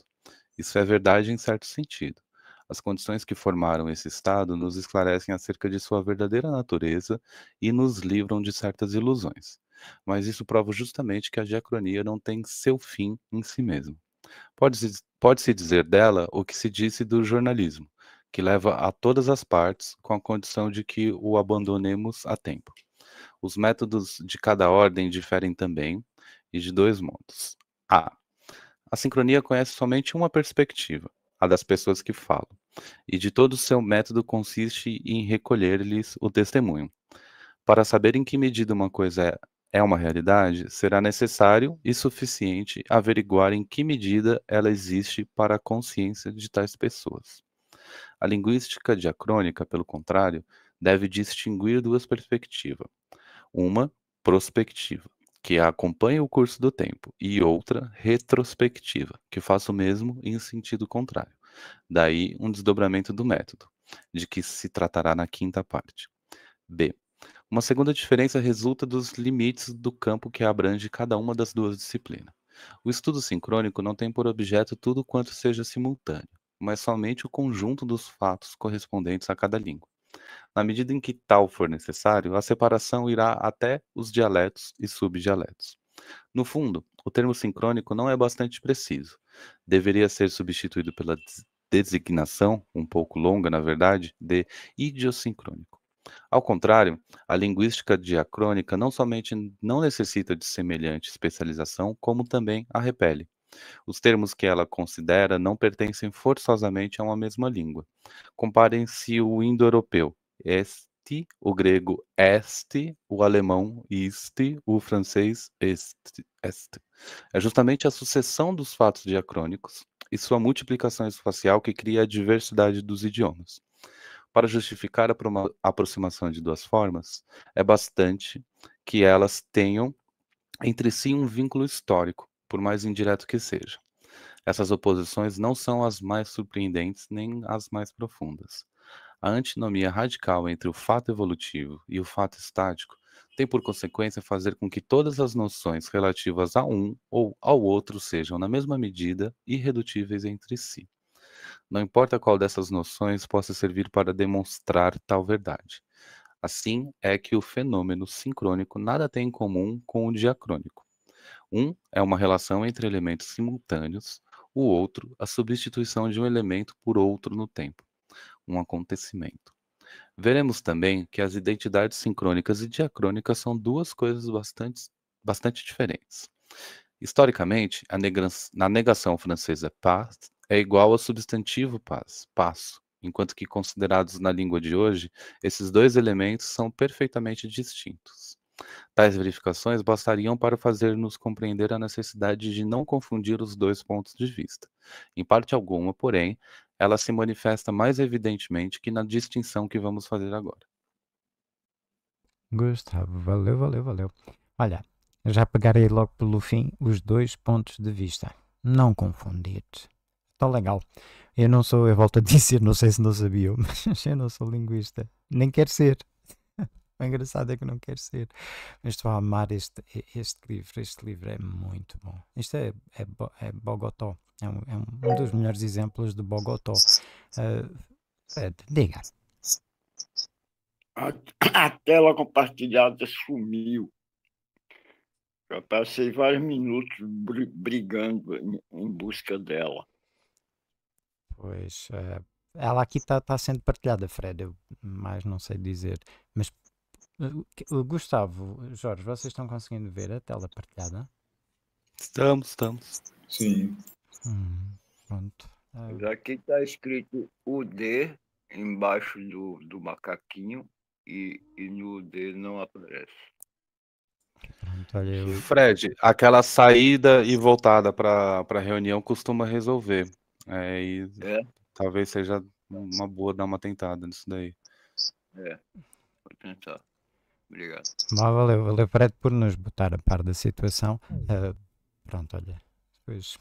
Speaker 2: Isso é verdade em certo sentido. As condições que formaram esse estado nos esclarecem acerca de sua verdadeira natureza e nos livram de certas ilusões. Mas isso prova justamente que a diacronia não tem seu fim em si mesmo. Pode-se pode -se dizer dela o que se disse do jornalismo, que leva a todas as partes com a condição de que o abandonemos a tempo. Os métodos de cada ordem diferem também, e de dois modos. A. A sincronia conhece somente uma perspectiva, a das pessoas que falam, e de todo o seu método consiste em recolher-lhes o testemunho. Para saber em que medida uma coisa é uma realidade, será necessário e suficiente averiguar em que medida ela existe para a consciência de tais pessoas. A linguística diacrônica, pelo contrário, deve distinguir duas perspectivas. Uma, prospectiva, que acompanha o curso do tempo, e outra retrospectiva, que faça o mesmo em sentido contrário. Daí um desdobramento do método, de que se tratará na quinta parte. B. Uma segunda diferença resulta dos limites do campo que abrange cada uma das duas disciplinas. O estudo sincrônico não tem por objeto tudo quanto seja simultâneo, mas somente o conjunto dos fatos correspondentes a cada língua. Na medida em que tal for necessário, a separação irá até os dialetos e subdialetos. No fundo, o termo sincrônico não é bastante preciso. Deveria ser substituído pela designação, um pouco longa na verdade, de idiosincrônico. Ao contrário, a linguística diacrônica não somente não necessita de semelhante especialização, como também a repele. Os termos que ela considera não pertencem forçosamente a uma mesma língua. Comparem-se o indo-europeu, este, o grego este, o alemão este, o francês este, este. É justamente a sucessão dos fatos diacrônicos e sua multiplicação espacial que cria a diversidade dos idiomas. Para justificar a aproximação de duas formas, é bastante que elas tenham entre si um vínculo histórico, por mais indireto que seja. Essas oposições não são as mais surpreendentes nem as mais profundas. A antinomia radical entre o fato evolutivo e o fato estático tem por consequência fazer com que todas as noções relativas a um ou ao outro sejam, na mesma medida, irredutíveis entre si. Não importa qual dessas noções possa servir para demonstrar tal verdade. Assim é que o fenômeno sincrônico nada tem em comum com o diacrônico. Um é uma relação entre elementos simultâneos, o outro, a substituição de um elemento por outro no tempo, um acontecimento. Veremos também que as identidades sincrônicas e diacrônicas são duas coisas bastante, bastante diferentes. Historicamente, a, negação francesa paz é igual ao substantivo pas, passo, enquanto que considerados na língua de hoje, esses dois elementos são perfeitamente distintos. Tais verificações bastariam para fazer-nos compreender a necessidade de não confundir os dois pontos de vista. Em parte alguma, porém, ela se manifesta mais evidentemente que na distinção que vamos fazer agora.
Speaker 1: Gustavo, valeu, valeu, valeu. Olha, já pegarei logo pelo fim os dois pontos de vista. Não confundir. Está legal. Eu não sou, eu volto a dizer, não sei se não sabia, mas eu não sou linguista. Nem quero ser. O engraçado é que não quero ser. Mas estou a amar este, este livro. Este livro é muito bom. Isto é, é, é Bogotó. É um, é um dos melhores exemplos de Bogotó. Uh, diga.
Speaker 5: A, a tela compartilhada sumiu. Eu passei vários minutos br brigando em, em, busca dela.
Speaker 1: Pois, uh, ela aqui está tá sendo partilhada, Fred, eu mais não sei dizer. Mas eh, Gustavo, Jorge, vocês estão conseguindo ver a tela partilhada?
Speaker 2: Estamos, estamos. Sim. Hum, pronto.
Speaker 1: Ah.
Speaker 5: Aqui está escrito o D embaixo do, do macaquinho e, e no D não aparece.
Speaker 2: Pronto, olha eu... Fred, aquela saída e voltada para a reunião costuma resolver. É, e é? Talvez seja uma boa dar uma tentada nisso daí. É, vou tentar.
Speaker 1: Obrigado. Bom, valeu, valeu, Fred, por nos botar a par da situação. Uh, pronto, olha, pois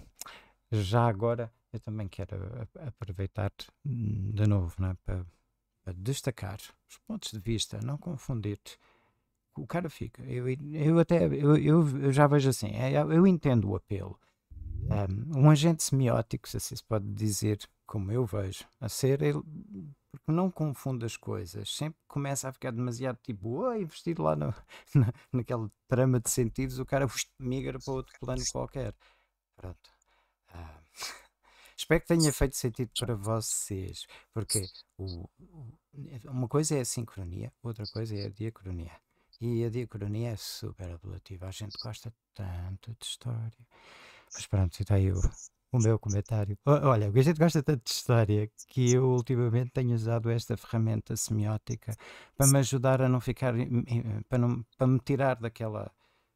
Speaker 1: já agora eu também quero aproveitar hum, de novo né, para, para destacar os pontos de vista, não confundir. -te. O cara fica, eu, eu até eu, eu já vejo assim, é, eu, eu entendo o apelo. Um, um agente semiótico, se assim se pode dizer, como eu vejo, a ser ele não confunda as coisas. Sempre começa a ficar demasiado tipo, oi, vestido lá no, na, naquela trama de sentidos, o cara migra para outro plano qualquer. Pronto. Ah, espero que tenha feito sentido para vocês, porque o, o, uma coisa é a sincronia, outra coisa é a diacronia. E a diacronia é super apelativa. A gente gosta tanto de história. Mas pronto, está aí o, o meu comentário. Olha, a gente gosta tanto de história que eu ultimamente tenho usado esta ferramenta semiótica para me ajudar a não ficar, para, não, para me tirar daquela,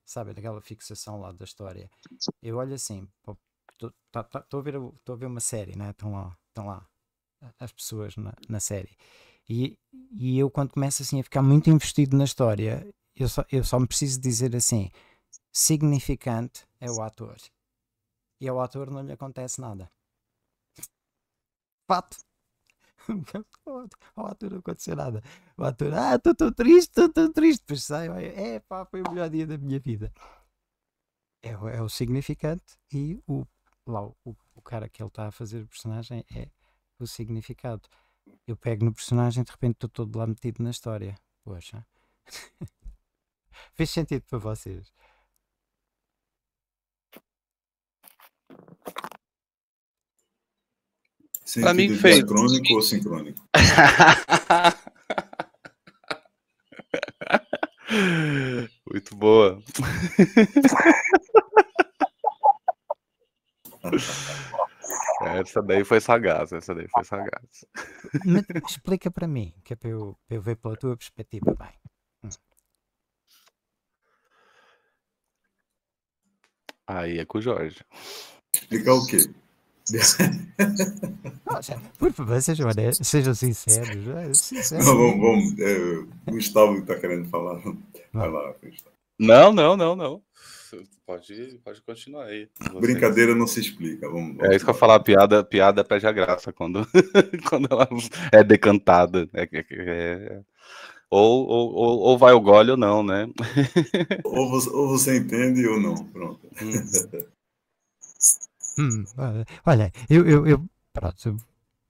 Speaker 1: sabe, daquela fixação lá da história. Eu olho assim, estou tá, tá, a, ver, a ver uma série, né? estão lá, estão lá as pessoas na, na série. E, e eu quando começo assim a ficar muito investido na história, eu só, eu só me preciso dizer assim, significante é o ator e ao ator não lhe acontece nada. Fato. ao ator não aconteceu nada. O ator, ah, estou tão triste, estou tão triste. Pois sai, vai, é pá, foi o melhor dia da minha vida. É, é o significante e o, lá, o, o cara que ele está a fazer o personagem é o significado. Eu pego no personagem de repente estou todo lá metido na história. Poxa. Fez sentido para vocês?
Speaker 3: Para mim fez. Crônico ou sincrônico? Muito boa.
Speaker 2: É, essa daí foi sagaz, essa daí foi sagaz.
Speaker 1: Mas explica para mim, que é para eu, para eu ver pela tua perspectiva bem. Hum.
Speaker 2: Aí é com o Jorge. Explicar o quê?
Speaker 1: Por favor, sejam, honestos, sejam sinceros. É, sinceros.
Speaker 3: Não, vamos, vamos. É, Gustavo está querendo falar. Vai lá, Gustavo. Não, não, não, não. Pode, pode continuar aí. Você... Brincadeira não se explica.
Speaker 2: Vamos, vamos. É isso que eu falar, piada, piada perde a graça quando, quando ela é decantada. É, é, é ou, ou, ou vai o gole ou não, né?
Speaker 3: ou, você, ou você entende ou não. Pronto.
Speaker 2: Hum.
Speaker 1: Hum, olha, eu, eu, eu pronto,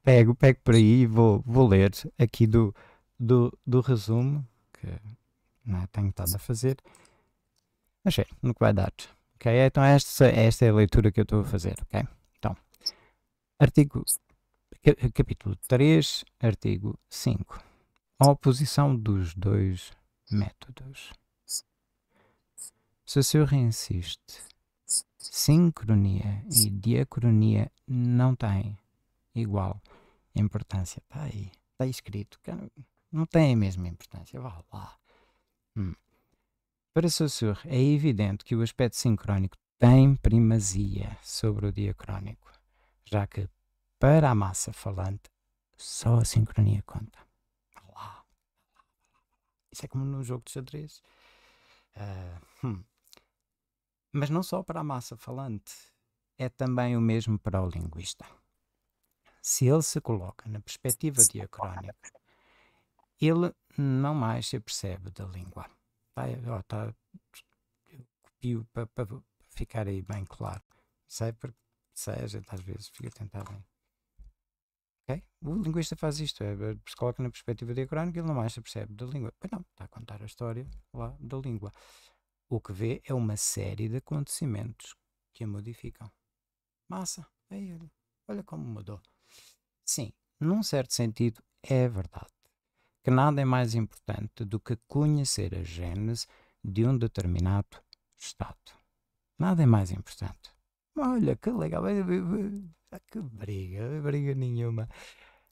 Speaker 1: pego, pego por aí e vou, vou ler aqui do, do, do resumo que não é, tenho estado a fazer. Mas sei, no que vai dar. Ok? Então esta, esta é a leitura que eu estou a fazer, ok? Então, artigo capítulo 3, artigo 5. A oposição dos dois métodos. Se o senhor insiste sincronia e diacronia não têm igual importância. Está aí, está escrito. Não tem a mesma importância. Vá lá. Hum. Para Saussure, é evidente que o aspecto sincrónico tem primazia sobre o diacrónico, já que para a massa falante só a sincronia conta. Isso é como no jogo de xadrez. Uh, hum. Mas não só para a massa falante, é também o mesmo para o linguista. Se ele se coloca na perspectiva diacrónica, ele não mais se apercebe da língua. Tá, ó, tá, copio para, ficar aí bem claro. Sei porque sei, a gente às vezes fica a tentar bem. Okay? O linguista faz isto, é, é, se coloca na perspectiva diacrónica, ele não mais se percebe da língua. Pois não, está a contar a história lá da língua o que vê é uma série de acontecimentos que a modificam. Massa, aí é olha, olha como mudou. Sim, num certo sentido é verdade que nada é mais importante do que conhecer a gênese de um determinado estado. Nada é mais importante. Olha que legal, que briga, briga nenhuma.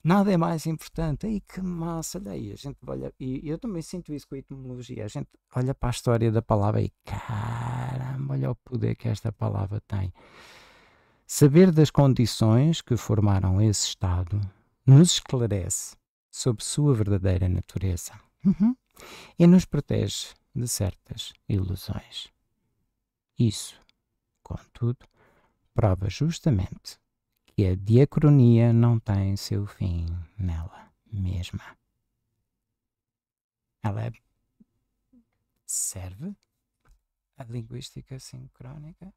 Speaker 1: Nada é mais importante. Aí que massa, daí A gente olha, e eu também sinto isso com a etimologia. A gente olha para a história da palavra e caramba, olha o poder que esta palavra tem. Saber das condições que formaram esse estado nos esclarece sobre sua verdadeira natureza uhum. e nos protege de certas ilusões. Isso, contudo, prova justamente que a diacronia não tem seu fim nela mesma. Ela é, serve a linguística sincrónica.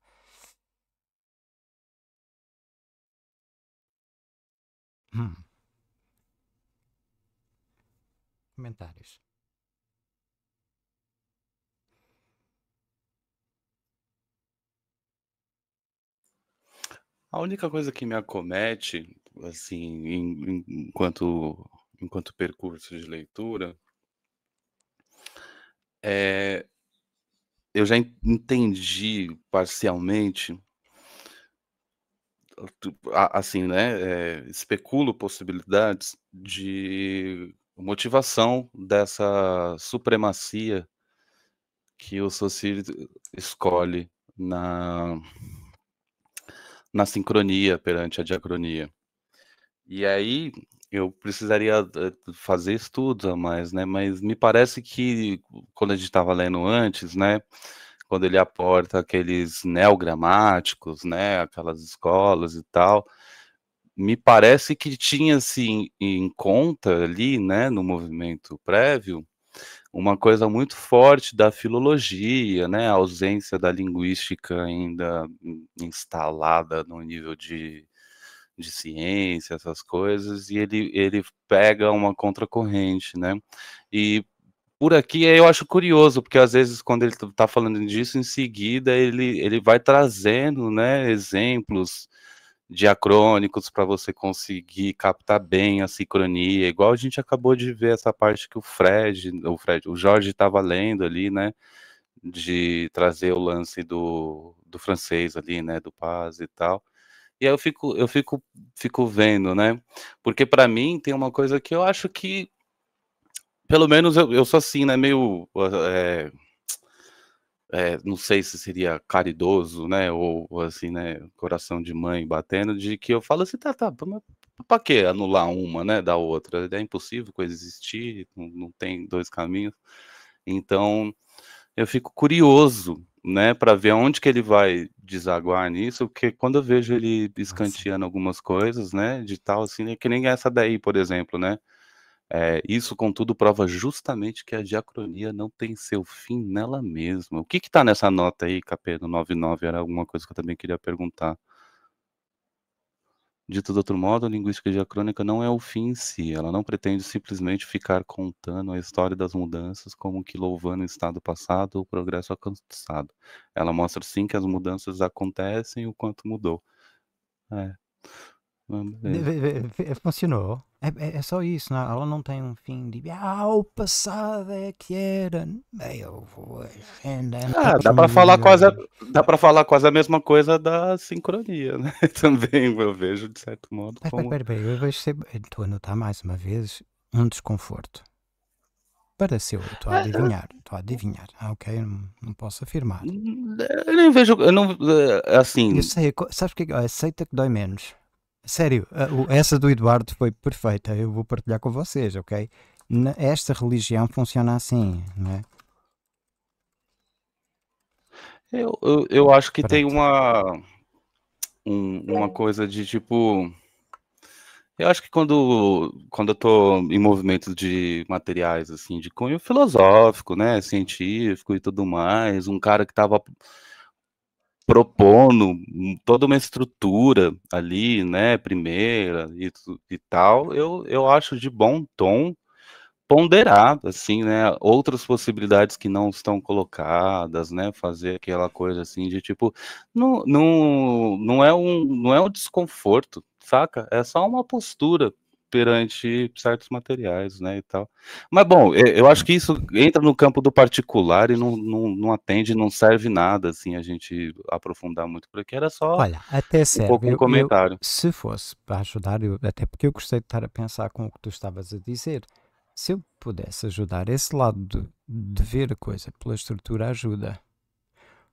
Speaker 1: Hum. Comentários.
Speaker 2: A única coisa que me acomete, assim, em, em, enquanto, enquanto percurso de leitura, é. Eu já entendi parcialmente ah, assim, né, é, especulo possibilidades de motivação dessa supremacia que o Saussure escolhe na, na sincronia perante a diacronia. E aí eu precisaria eh, fazer estudos a mais, né? Mas me parece que quando a gente estava lendo antes, né? Quando ele aporta aqueles neogramáticos, né? Aquelas escolas e tal, me parece que tinha-se em, em conta ali, né? No movimento prévio, uma coisa muito forte da filologia, né? A ausência da linguística ainda instalada no nível de, de ciência, essas coisas, e ele, ele pega uma contracorrente, né? E por aqui eu acho curioso, porque às vezes quando ele está tá falando disso, em seguida ele, ele vai trazendo né, exemplos diacrônicos para você conseguir captar bem a sincronia, igual a gente acabou de ver essa parte que o Fred, o Fred, o Jorge estava lendo ali, né, de trazer o lance do, do francês ali, né, do Paz e tal. E aí eu fico eu fico fico vendo, né? Porque para mim tem uma coisa que eu acho que pelo menos eu, eu sou assim, né, meio é, é, não sei se seria caridoso, né, ou, ou, assim, né, coração de mãe batendo, de que eu falo assim, tá, tá, mas pra que anular uma, né, da outra? É impossível coexistir, não, não tem dois caminhos. Então, eu fico curioso, né, para ver onde que ele vai desaguar nisso, porque quando eu vejo ele escanteando algumas coisas, né, de tal, assim, é que nem essa daí, por exemplo, né, é, isso, contudo, prova justamente que a diacronia não tem seu fim nela mesma. O que está nessa nota aí, KP, do 99? Era alguma coisa que eu também queria perguntar. Dito de outro modo, a linguística diacrônica não é o fim em si, ela não pretende simplesmente ficar contando a história das mudanças como que louvando o estado passado ou o progresso alcançado. Ela mostra sim que as mudanças acontecem e o quanto mudou. É.
Speaker 1: Funcionou. É, é, é, só isso, não, né? ela não tem um fim de ah, o passado é que era. Eu vou agenda. Ah, dá para falar quase, a,
Speaker 2: dá para falar quase a mesma coisa da sincronia, né? Também eu vejo de certo modo. como... pera, pera,
Speaker 1: eu vejo sempre, estou a notar mais uma vez um desconforto. Pareceu, estou a é, é. adivinhar, estou a adivinhar. Ah, ok, não, não posso afirmar. Hum,
Speaker 2: eu nem vejo, eu não, assim. Eu sei,
Speaker 1: sabes que aceita que dói menos. Sério, essa do Eduardo foi perfeita. Eu vou partilhar com vocês, ok? Esta religião funciona assim, não é?
Speaker 2: Eu, eu, eu acho que Pronto. tem uma, um, uma coisa de tipo. Eu acho que quando, quando eu estou em movimento de materiais, assim, de cunho filosófico, né, científico e tudo mais, um cara que estava propondo toda uma estrutura ali, né, primeira e, e tal, eu, eu acho de bom tom ponderar, assim, né, outras possibilidades que não estão colocadas, né, fazer aquela coisa assim de tipo, não, não, não é um, não é um desconforto, saca? É só uma postura perante certos materiais, né, e tal. Mas, bom, é, eu acho que isso entra no campo do particular e não, não, não atende, não serve nada, assim, a gente aprofundar muito, aqui era só Olha, até serve. um pouco um comentário. Eu, se
Speaker 1: fosse para ajudar, eu, até porque eu gostei de estar a pensar com o que tu estavas a dizer, se eu pudesse ajudar, esse lado de, de ver a coisa pela estrutura ajuda.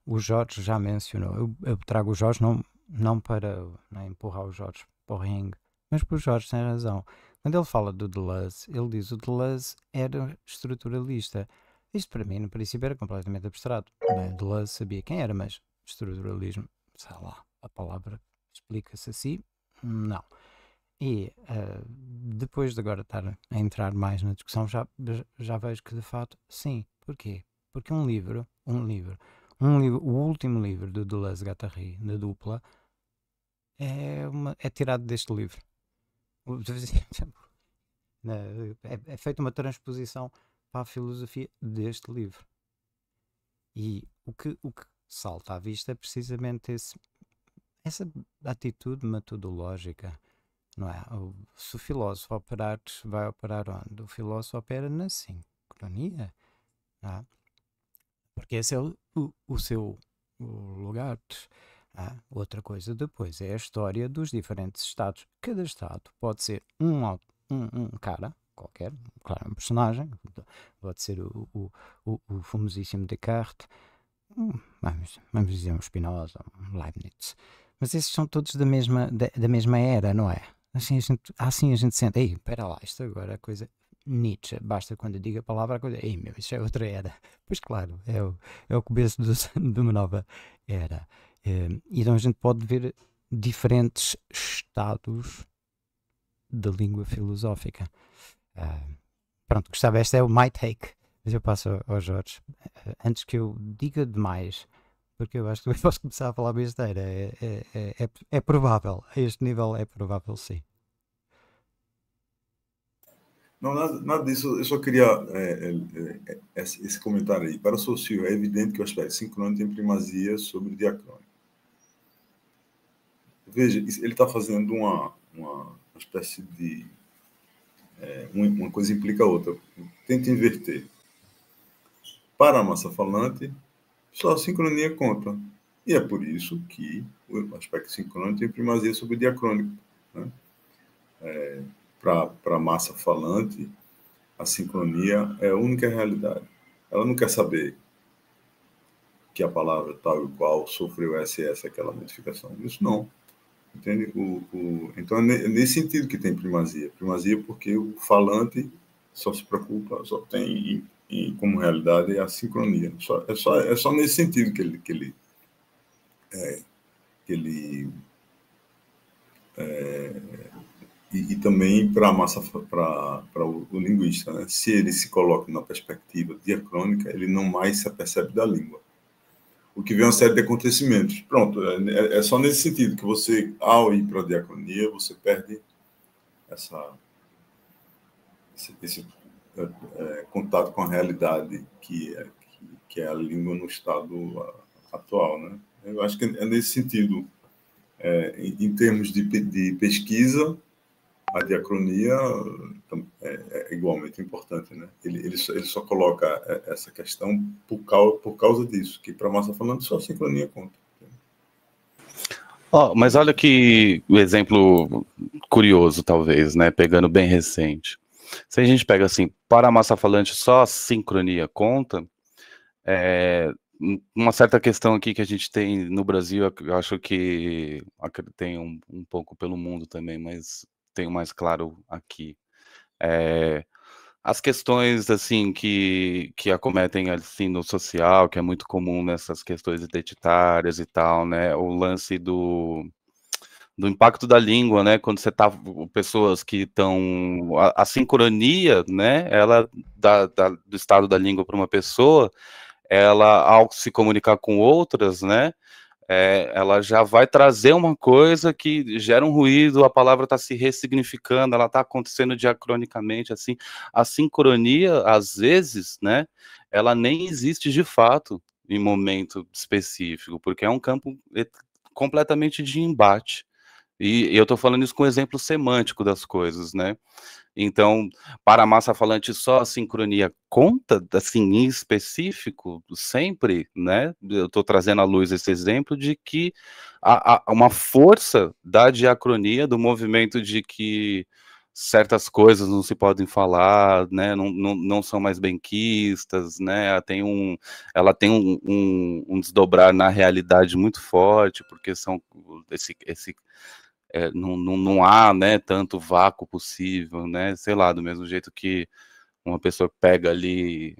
Speaker 1: O Jorge já mencionou, eu, eu trago o Jorge não, não para não né, empurrar o Jorge para o ringue, mas por Jorge tem razão. Quando ele fala do Deleuze, ele diz que o Deleuze era estruturalista. Isto para mim, no princípio, era completamente abstrato. Bem, né? Deleuze sabia quem era, mas estruturalismo, sei lá, a palavra explica-se assim? Não. E uh, depois de agora estar a entrar mais na discussão, já, já vejo que de fato, sim. Porquê? Porque um livro, um livro, um livro o último livro do Deleuze Gattari na dupla, é, uma, é tirado deste livro. Né? É, é, feita uma transposição para a filosofia deste livro. E o que, o que salta à vista é precisamente esse, essa atitude metodológica. Não é? O, se o filósofo operar, vai operar onde? O filósofo opera na sincronia. É? Porque esse é o, o, o seu lugar. Ah, outra coisa depois é a história dos diferentes estados. Cada estado pode ser um, um, um cara qualquer, claro, um personagem, pode ser o, o, o, o famosíssimo Descartes, hum, vamos, vamos dizer um Spinoza, um Leibniz, mas esses são todos da mesma, da, da mesma era, não é? Assim a gente, assim a gente sente, ei, espera lá, isto agora é coisa Nietzsche, basta quando eu digo a palavra, a coisa, ei meu, isso é outra era. Pois claro, é o, é o começo do, de uma nova era então a gente pode ver diferentes estados da língua filosófica. pronto, Gustavo, este é o my take, mas eu passo ao Jorge. antes que eu diga demais, porque eu acho que depois posso começar a falar besteira, é, é, é, é provável, a este nível é provável sim.
Speaker 3: Não, nada, nada, disso. Eu só queria é, é, é, esse comentário aí. Para o socio, é evidente que o aspecto sincrônico tem primazia sobre o diacrônico. Veja, ele está fazendo uma, uma espécie de. É, uma coisa implica a outra. Tenta inverter. Para a massa falante, só a sincronia conta. E é por isso que o aspecto sincrônico tem primazia sobre o diacrônico. Né? É, Para a massa falante, a sincronia é a única realidade. Ela não quer saber que a palavra tal e qual sofreu essa e essa, aquela modificação. Isso não. Entende? O, o, então, é, é nesse sentido que tem primazia. Primazia porque o falante só se preocupa, só tem em, em, como realidade a sincronia. Só, é, só, é só nesse sentido que ele, que ele, é, que ele é, e, e, também para a massa, para o, o linguista, né? se ele se coloca na perspectiva diacrônica, ele não mais se apercebe da língua. O que vem é uma série de acontecimentos. Pronto, é, é, é só nesse sentido que você, ao ir para a diaconia, você perde essa, esse, esse é, é contato com a realidade que é, que, que é a língua no estado atual. Né? Eu acho que é nesse sentido, é, em, em, termos de, de pesquisa, a diacronia é, é, é igualmente importante, né? Ele, ele, só, ele só coloca é, essa questão por causa, por causa disso, que para massa falando só a sincronia conta.
Speaker 2: Oh, mas olha que exemplo curioso, talvez, né? Pegando bem recente. Se a gente pega assim, para a massa falante só a sincronia conta, é, uma certa questão aqui que a gente tem no Brasil, eu acho que tem um, um pouco pelo mundo também, mas tenho mais claro aqui. É, as questões assim que, que acometem assim no social, que é muito comum nessas questões identitárias e tal, né? O lance do do impacto da língua, né? Quando você tá pessoas que estão a, a, sincronia, né? Ela da, da do estado da língua para uma pessoa, ela ao se comunicar com outras, né? é, ela já vai trazer uma coisa que gera um ruído, a palavra está se ressignificando, ela está acontecendo diacronicamente, assim, a sincronia, às vezes, né, ela nem existe de fato em momento específico, porque é um campo completamente de embate, e, eu estou falando isso com exemplo semântico das coisas, né? Então, para a massa falante só a sincronia conta, assim, em específico, sempre, né? Eu estou trazendo à luz esse exemplo de que há, há uma força da diacronia, do movimento de que certas coisas não se podem falar, né, não, não, não são mais benquistas, né, ela tem um, ela tem um, um, um, desdobrar na realidade muito forte, porque são esse, esse, é, não, não, não há né, tanto vácuo possível, né? Sei lá, do mesmo jeito que uma pessoa pega ali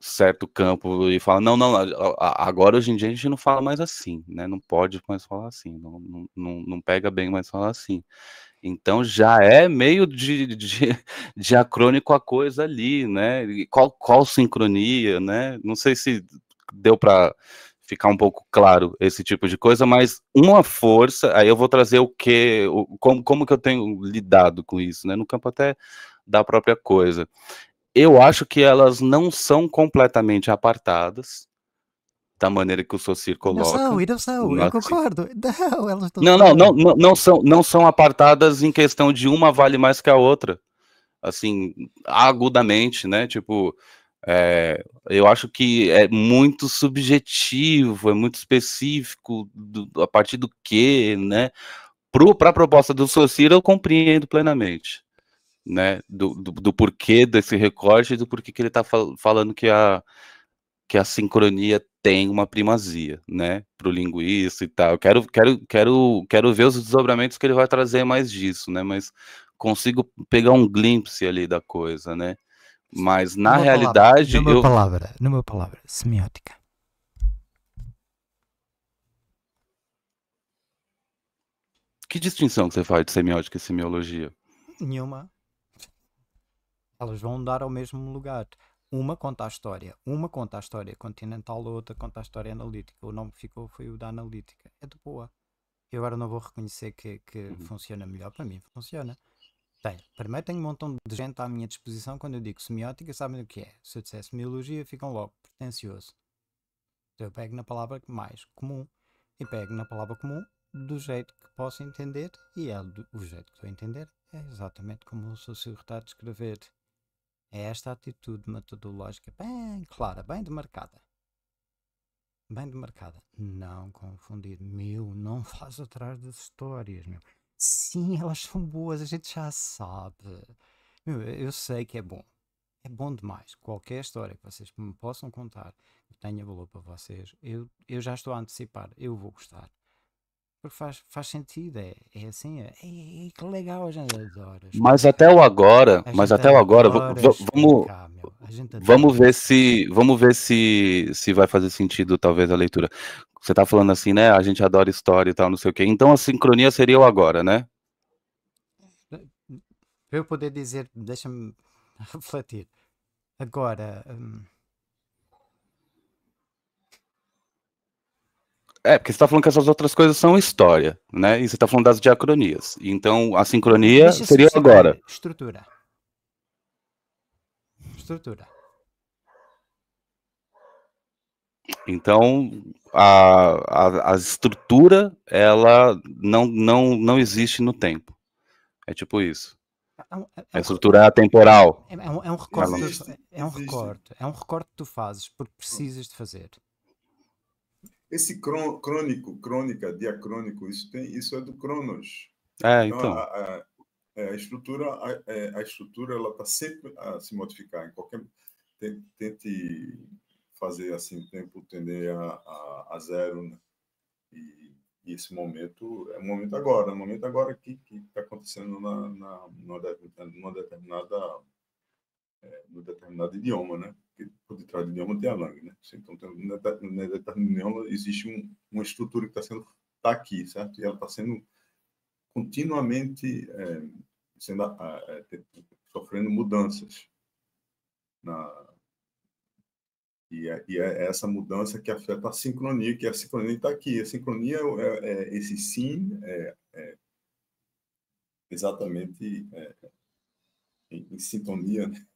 Speaker 2: certo campo e fala, não, não, agora hoje em dia a gente não fala mais assim, né? Não pode mais falar assim, não, não, não pega bem mais falar assim. Então já é meio de, de, diacrônico a coisa ali, né? qual, qual sincronia, né? Não sei se deu para ficar um pouco claro esse tipo de coisa, mas uma força, aí eu vou trazer o que, o, como, como que eu tenho lidado com isso, né, no campo até da própria coisa. Eu acho que elas não são completamente apartadas da maneira que o Socir coloca. Não são, e não são, eu
Speaker 1: concordo. Não, elas não, não, não,
Speaker 2: não, não, são, não são apartadas em questão de uma vale mais que a outra, assim, agudamente, né, tipo é, eu acho que é muito subjetivo, é muito específico do, a partir do que, né? Para a proposta do Socira, eu compreendo plenamente, né? Do, do, do porquê desse recorte e do porquê que ele está fal falando que a, que a sincronia tem uma primazia, né? Para o linguista e tal. quero, quero, quero, quero ver os desdobramentos que ele vai trazer mais disso, né? Mas consigo pegar um glimpse ali da coisa, né? Mas na numa realidade. Palavra, numa eu... palavra,
Speaker 1: numa palavra, semiótica.
Speaker 2: Que distinção que você faz de semiótica e semiologia?
Speaker 1: Nenhuma. Elas vão dar ao mesmo lugar. Uma conta a história. Uma conta a história continental, a outra conta a história analítica. O nome que ficou foi o da analítica. É de boa. Eu agora não vou reconhecer que, que uhum. funciona melhor. Para mim, funciona. Tenho. Primeiro tenho um montão de gente à minha disposição quando eu digo semiótica, sabem o que é. Se eu dissesse semiologia, ficam logo pretencioso. Então eu pego na palavra mais comum e pego na palavra comum do jeito que posso entender e é do, o jeito que estou a entender é exatamente como o sociólogo está a descrever. É esta atitude metodológica bem clara, bem demarcada. Bem demarcada. Não confundir. Meu, não faz atrás das histórias, meu. Sim, elas são boas, a gente já sabe. Meu, eu sei que é bom. É bom demais. Qualquer história que vocês me possam contar que tenha valor para vocês, eu, eu já estou a antecipar. Eu vou gostar. Porque faz, faz sentido, é, é assim, é, é, é que legal as horas.
Speaker 2: Mas é. até o agora, mas até o agora, é
Speaker 1: vamos, vamos
Speaker 2: ver se, vamos ver se, se vai fazer sentido talvez a leitura. Você tá falando assim, né? A gente adora história e tal, não sei o quê. Então a sincronia seria o agora, né?
Speaker 1: Para eu poder dizer, deixa-me refletir. Agora, hum,
Speaker 2: É, porque você está falando que essas outras coisas são história, né? E você está falando das diacronias. Então, a sincronia Deixa seria agora.
Speaker 1: Estrutura. Estrutura.
Speaker 2: Então, a, a, a, estrutura, ela não, não, não existe no tempo. É tipo isso. É, é, é a estrutura é atemporal. é, um recorte,
Speaker 1: é um é recorte. É um recorte que tu fazes porque precisas de fazer.
Speaker 3: Esse crônico, crônica, diacrônico, isso, tem, isso é do Cronos. É, então. então. A, a, é, a, estrutura, a, é, a estrutura, ela está sempre a se modificar. Em qualquer tente fazer assim tempo tender a, a, a zero, né? e, e, esse momento é o momento agora, é o momento agora que está acontecendo na, na numa, determinada, numa determinada é, no determinado idioma, né? por detrás do idioma tem a língua, né? Então, tem, na, é é determinada idioma existe um, uma estrutura que está sendo tá aqui, certo? E ela está sendo continuamente é, sendo, ah, eh, sofrendo mudanças na, e é, e é, essa mudança que afeta a sincronia, que a sincronia está aqui. A sincronia é, é, é esse sim, é, exatamente em, em, sintonia, né?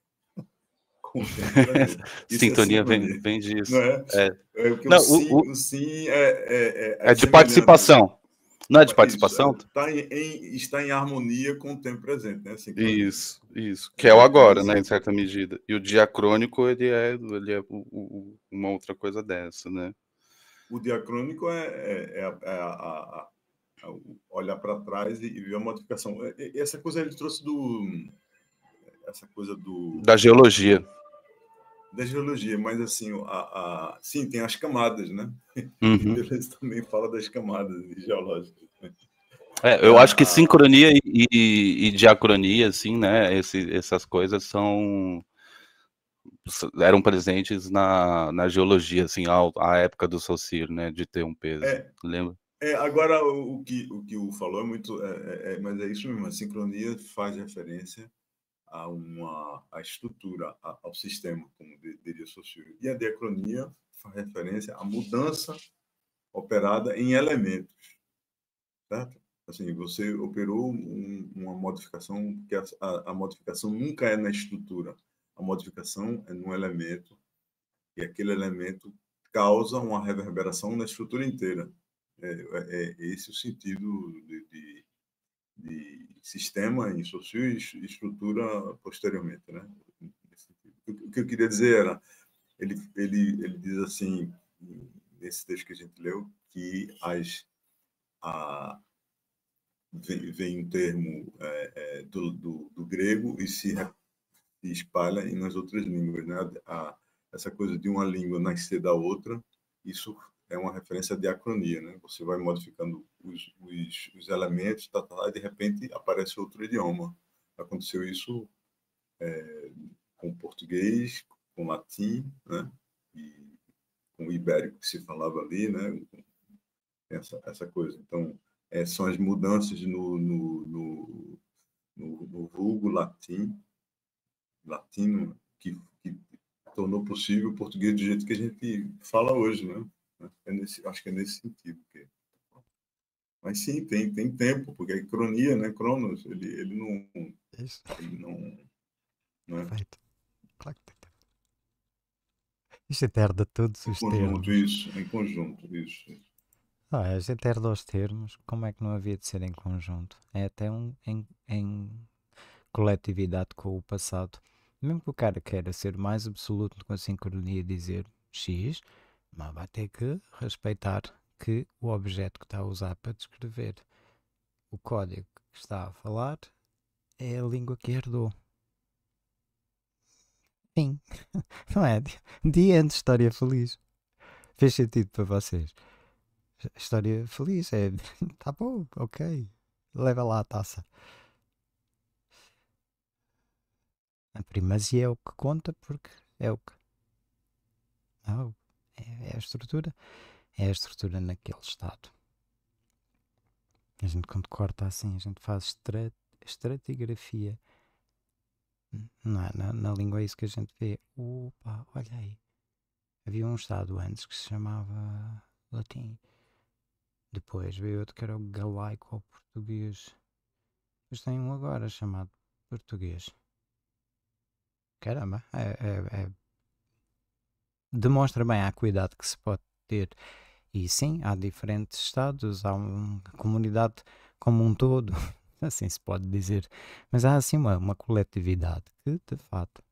Speaker 2: É é sintonia é vem, vem disso. Não é? É. é não, o, sim, o,
Speaker 3: sim é, é, é de participação.
Speaker 2: Não é de participação?
Speaker 3: Está em, está em harmonia com o tempo presente, né? Assim,
Speaker 2: isso, isso. Que é o agora, né? Em certa medida. E o diacrônico, ele é, ele é o, o, uma outra coisa dessa, né?
Speaker 3: O diacrônico é, a, a, a, olhar para trás e ver a modificação. Essa coisa ele trouxe do essa coisa do da geologia da geologia, mas assim, a, a... sim, tem as camadas, né? Uhum. Eles também fala das camadas geológicas. Né?
Speaker 2: É, eu acho que ah. sincronia e, e, e diacronia, assim, né? Esse, essas coisas são eram presentes na, na geologia, assim, à, à época do Saussure, né? De ter um peso. É, lembra?
Speaker 3: É, agora o, o que o que o falou é muito, é, é, é, mas é isso mesmo. A sincronia faz referência a uma a estrutura, a, ao sistema, como diria Saussure. E a diacronia faz referência à mudança operada em elementos, certo? Assim, você operou um, uma modificação, porque a, a, a, modificação nunca é na estrutura, a modificação é num elemento, e aquele elemento causa uma reverberação na estrutura inteira. É, é, é esse o sentido de, de de sistema e estrutura posteriormente, né? O que eu queria dizer era, ele, ele, ele diz assim, nesse texto que a gente leu, que as, a, vem, vem um termo é, é, do, do, do, grego e se, se espalha nas outras línguas, né? A, essa coisa de uma língua nascer da outra, isso é uma referência à diacronia, né? Você vai modificando os, os, os elementos, tá, tá, e de repente aparece outro idioma. Aconteceu isso é, com português, com latim, né? E com o ibérico que se falava ali, né? Essa, essa coisa. Então, é, são as mudanças no, no, no, no, no vulgo latim, latino, que, que tornou possível o português do jeito que a gente fala hoje, né? É nesse, acho que é nesse sentido que. É. Mas sim, tem, tem tempo, porque a cronia, né? Cronos, ele, ele não. Isso. Ele não. é? Perfeito. Claro que tem tempo. Isto é herda todos em os conjunto, termos. Em conjunto, isso. Em conjunto, isso. Ah,
Speaker 1: a gente herda os termos, como é que não havia de ser em conjunto? É até um em, em coletividade com o passado. Mesmo que o cara queira ser mais absoluto com a sincronia e dizer X, mas vai ter que respeitar que o objeto que está a usar para descrever o código que está a falar é a língua que herdou. Fim. Não é? Dia antes, história feliz. Fez sentido para vocês. História feliz é. Tá bom, ok. Leva lá a taça. A primazia é o que conta porque é o que. Não. Ah, é, é, a estrutura, é a estrutura naquele estado. A gente quando corta assim, a gente faz estratigrafia. Não é? na, na língua é isso que a gente vê. Opa, olha aí. Havia um estado antes que se chamava latim. Depois veio outro que era o galaico ou português. Mas tem um agora chamado português. Caramba, é, é, é demonstra bem a cuidado que se pode ter. E sim, há diferentes estados, há uma comunidade como um todo, assim se pode dizer. Mas há assim uma, uma coletividade que, de fato,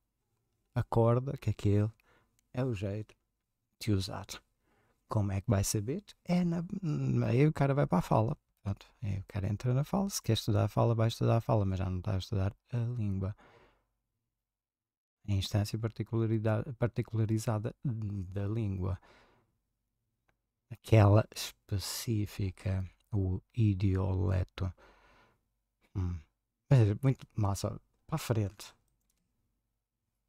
Speaker 1: acorda que aquele é o jeito de usar. Como é que vai saber? É na, aí o cara vai para a fala. Pronto, aí o cara entra na fala. Se quer estudar a fala, vai estudar a fala, mas já não está a estudar a língua a instância particularizada da língua, aquela específica, o idioleto. Hum. Mas é muito massa, para a frente.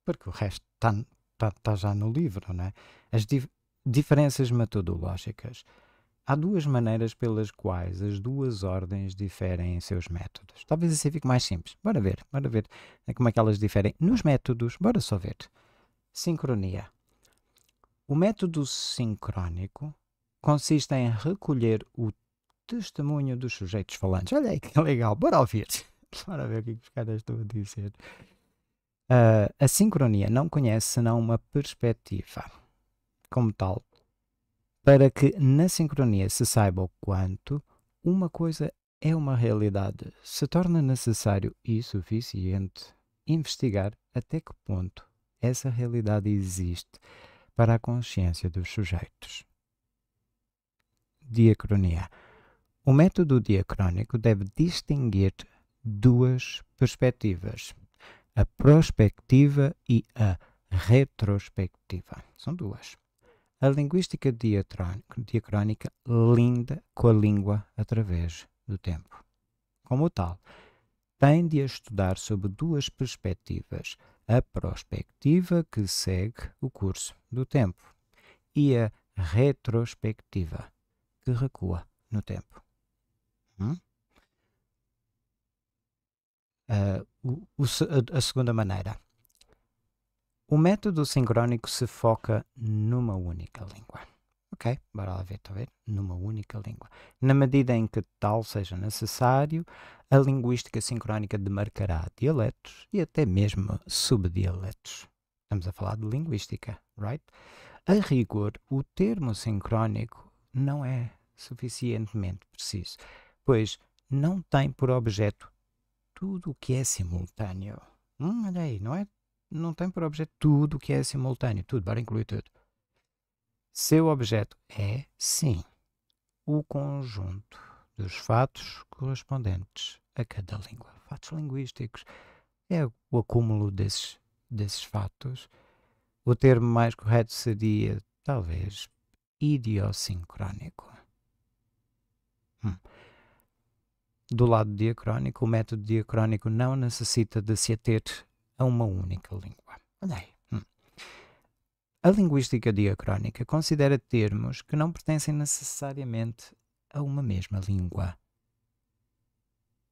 Speaker 1: Porque o resto está tá, tá já no livro, não é? As di diferenças metodológicas. Há duas maneiras pelas quais as duas ordens diferem em seus métodos. Talvez assim fique mais simples. Bora ver, bora ver eh, como é que elas diferem nos métodos. Bora só ver. Sincronia. O método sincrónico consiste em recolher o testemunho dos sujeitos falantes. Olha aí que legal, bora ouvir. Bora ver o é que os caras estão a dizer. Uh, a sincronia não conhece senão uma perspectiva. Como tal, para que na sincronia se saiba o quanto uma coisa é uma realidade, se torna necessário e suficiente investigar até que ponto essa realidade existe para a consciência dos sujeitos. Diacronia. O método diacrónico deve distinguir duas perspectivas, a prospectiva e a retrospectiva. São duas a linguística diacrónica linda com a língua através do tempo. Como tal, tem de a estudar sob duas perspectivas: a prospectiva, que segue o curso do tempo, e a retrospectiva, que recua no tempo. Hum? Uh, o, o, a, a segunda maneira o método sincrónico se foca numa única língua. Ok, bora lá ver, estou a ver? Numa única língua. Na medida em que tal seja necessário, a linguística sincrónica demarcará dialetos e até mesmo subdialetos. Estamos a falar de linguística, right? A rigor, o termo sincrónico não é suficientemente preciso, pois não tem por objeto tudo o que é simultâneo. Hum, olha aí, não é não tem por objeto tudo o que é simultâneo, tudo, para incluir tudo. Seu objeto é, sim, o conjunto dos fatos correspondentes a cada língua. Fatos linguísticos é o acúmulo desses, desses fatos. O termo mais correto seria, talvez, idiosincrónico. Hum. Do lado diacrónico, o método diacrónico não necessita de se ater a uma única língua. Olha aí. Hum. A linguística diacrónica considera termos que não pertencem necessariamente a uma mesma língua.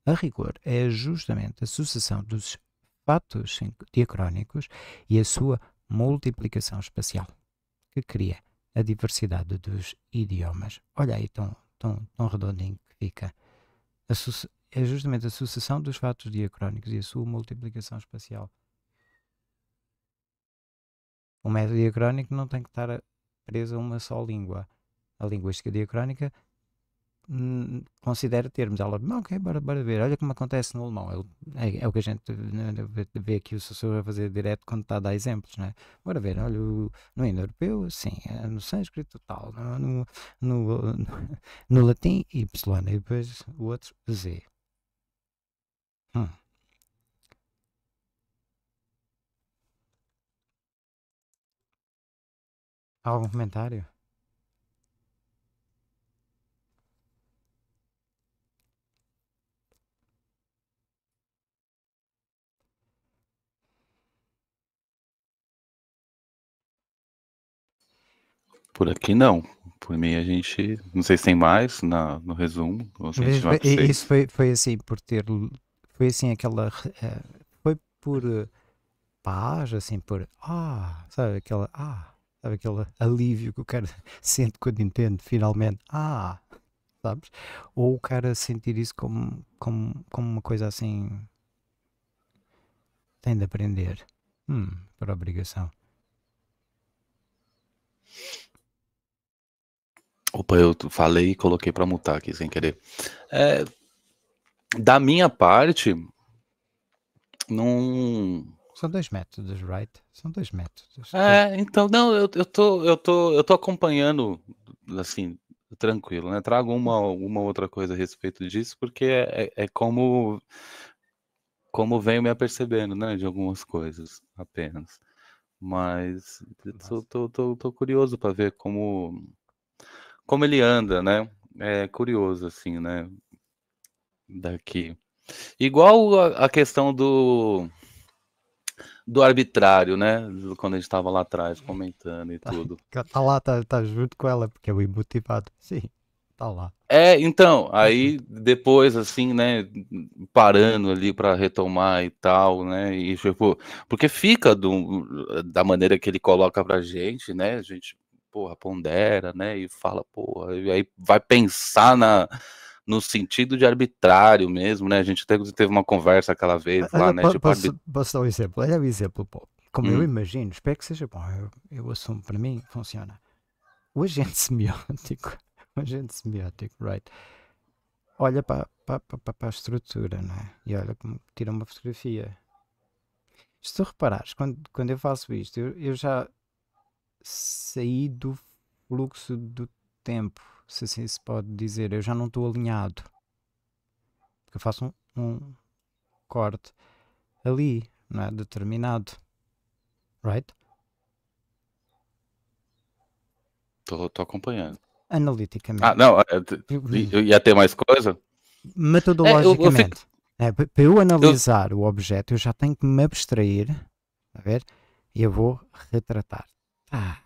Speaker 1: A rigor é justamente a sucessão dos fatos diacrónicos e a sua multiplicação espacial que cria a diversidade dos idiomas. Olha aí tão, tão, tão redondinho que fica. a é justamente a sucessão dos fatos diacrónicos e a sua multiplicação espacial. O método diacrónico não tem que estar preso a uma só língua. A linguística diacrónica hum, considera termos. Ela, ok, bora, bora ver. Olha como acontece no alemão. É, é o que a gente eh, vê aqui o professor a fazer direto quando está a dar exemplos, né? Bora ver. Olha, no indo-europeu, sim. Eh, no sânscrito, tal. No, no, no, no latim, Y. E depois o outro, Z. Hum. Algum comentário?
Speaker 2: Por aqui não. Por mim a gente. Não sei se tem mais na, no resumo. Ou se a gente vai Isso
Speaker 1: foi, foi assim, por ter foi assim aquela. Eh, foi por eh, paz, assim, por. Ah, sabe aquela. Ah, sabe aquele alívio que o cara sente quando entende finalmente. Ah, sabes? Ou o cara sentir isso como, como, como uma coisa assim. Tem de aprender. Hum, por obrigação.
Speaker 2: Opa, eu falei e coloquei para mutar aqui sem querer. É, da minha parte, não. São dois métodos, right? São dois métodos. É, então, não, eu, eu, tô, eu, tô, eu tô acompanhando, assim, tranquilo, né? Trago uma, uma outra coisa a respeito disso, porque é, é, é como, como venho me apercebendo, né? De algumas coisas apenas. Mas tô, tô, tô, tô, curioso para ver como, como ele anda, né? É curioso, assim, né? daqui. Igual a, a questão do do arbitrário, né? Quando a gente estava lá atrás comentando e tá, tudo.
Speaker 1: Tá lá, tá, tá junto com ela, porque é o imotivado. Sim, tá lá.
Speaker 2: É, então, aí uhum. depois, assim, né, parando ali para retomar e tal, né, e tipo, porque fica do, da maneira que ele coloca pra gente, né, a gente, porra, pondera, né, e fala, porra, e aí vai pensar na, no sentido de arbitrário mesmo, né? A gente teve, teve uma conversa aquela vez lá, né? Tipo, posso, arbit...
Speaker 1: posso dar um exemplo? Olha o exemplo, Paulo. Como hum. eu imagino, espero que seja bom, eu, eu assumo, para mim funciona. O agente semiótico, o agente semiótico, right? Olha para, para, para, para a estrutura, né? E olha como tira uma fotografia. Se tu reparares, quando, quando eu faço isto, eu, eu já saí do fluxo do tempo se assim se pode dizer, eu já não estou alinhado. Eu faço um, um corte ali, não é? Determinado. Right?
Speaker 2: Estou acompanhando. Analiticamente. Ah, não, é, é, e até mais coisa?
Speaker 1: Metodologicamente. É, fico... é, para eu analisar eu... o objeto, eu já tenho que me abstrair, tá a ver, e eu vou retratar. Ah.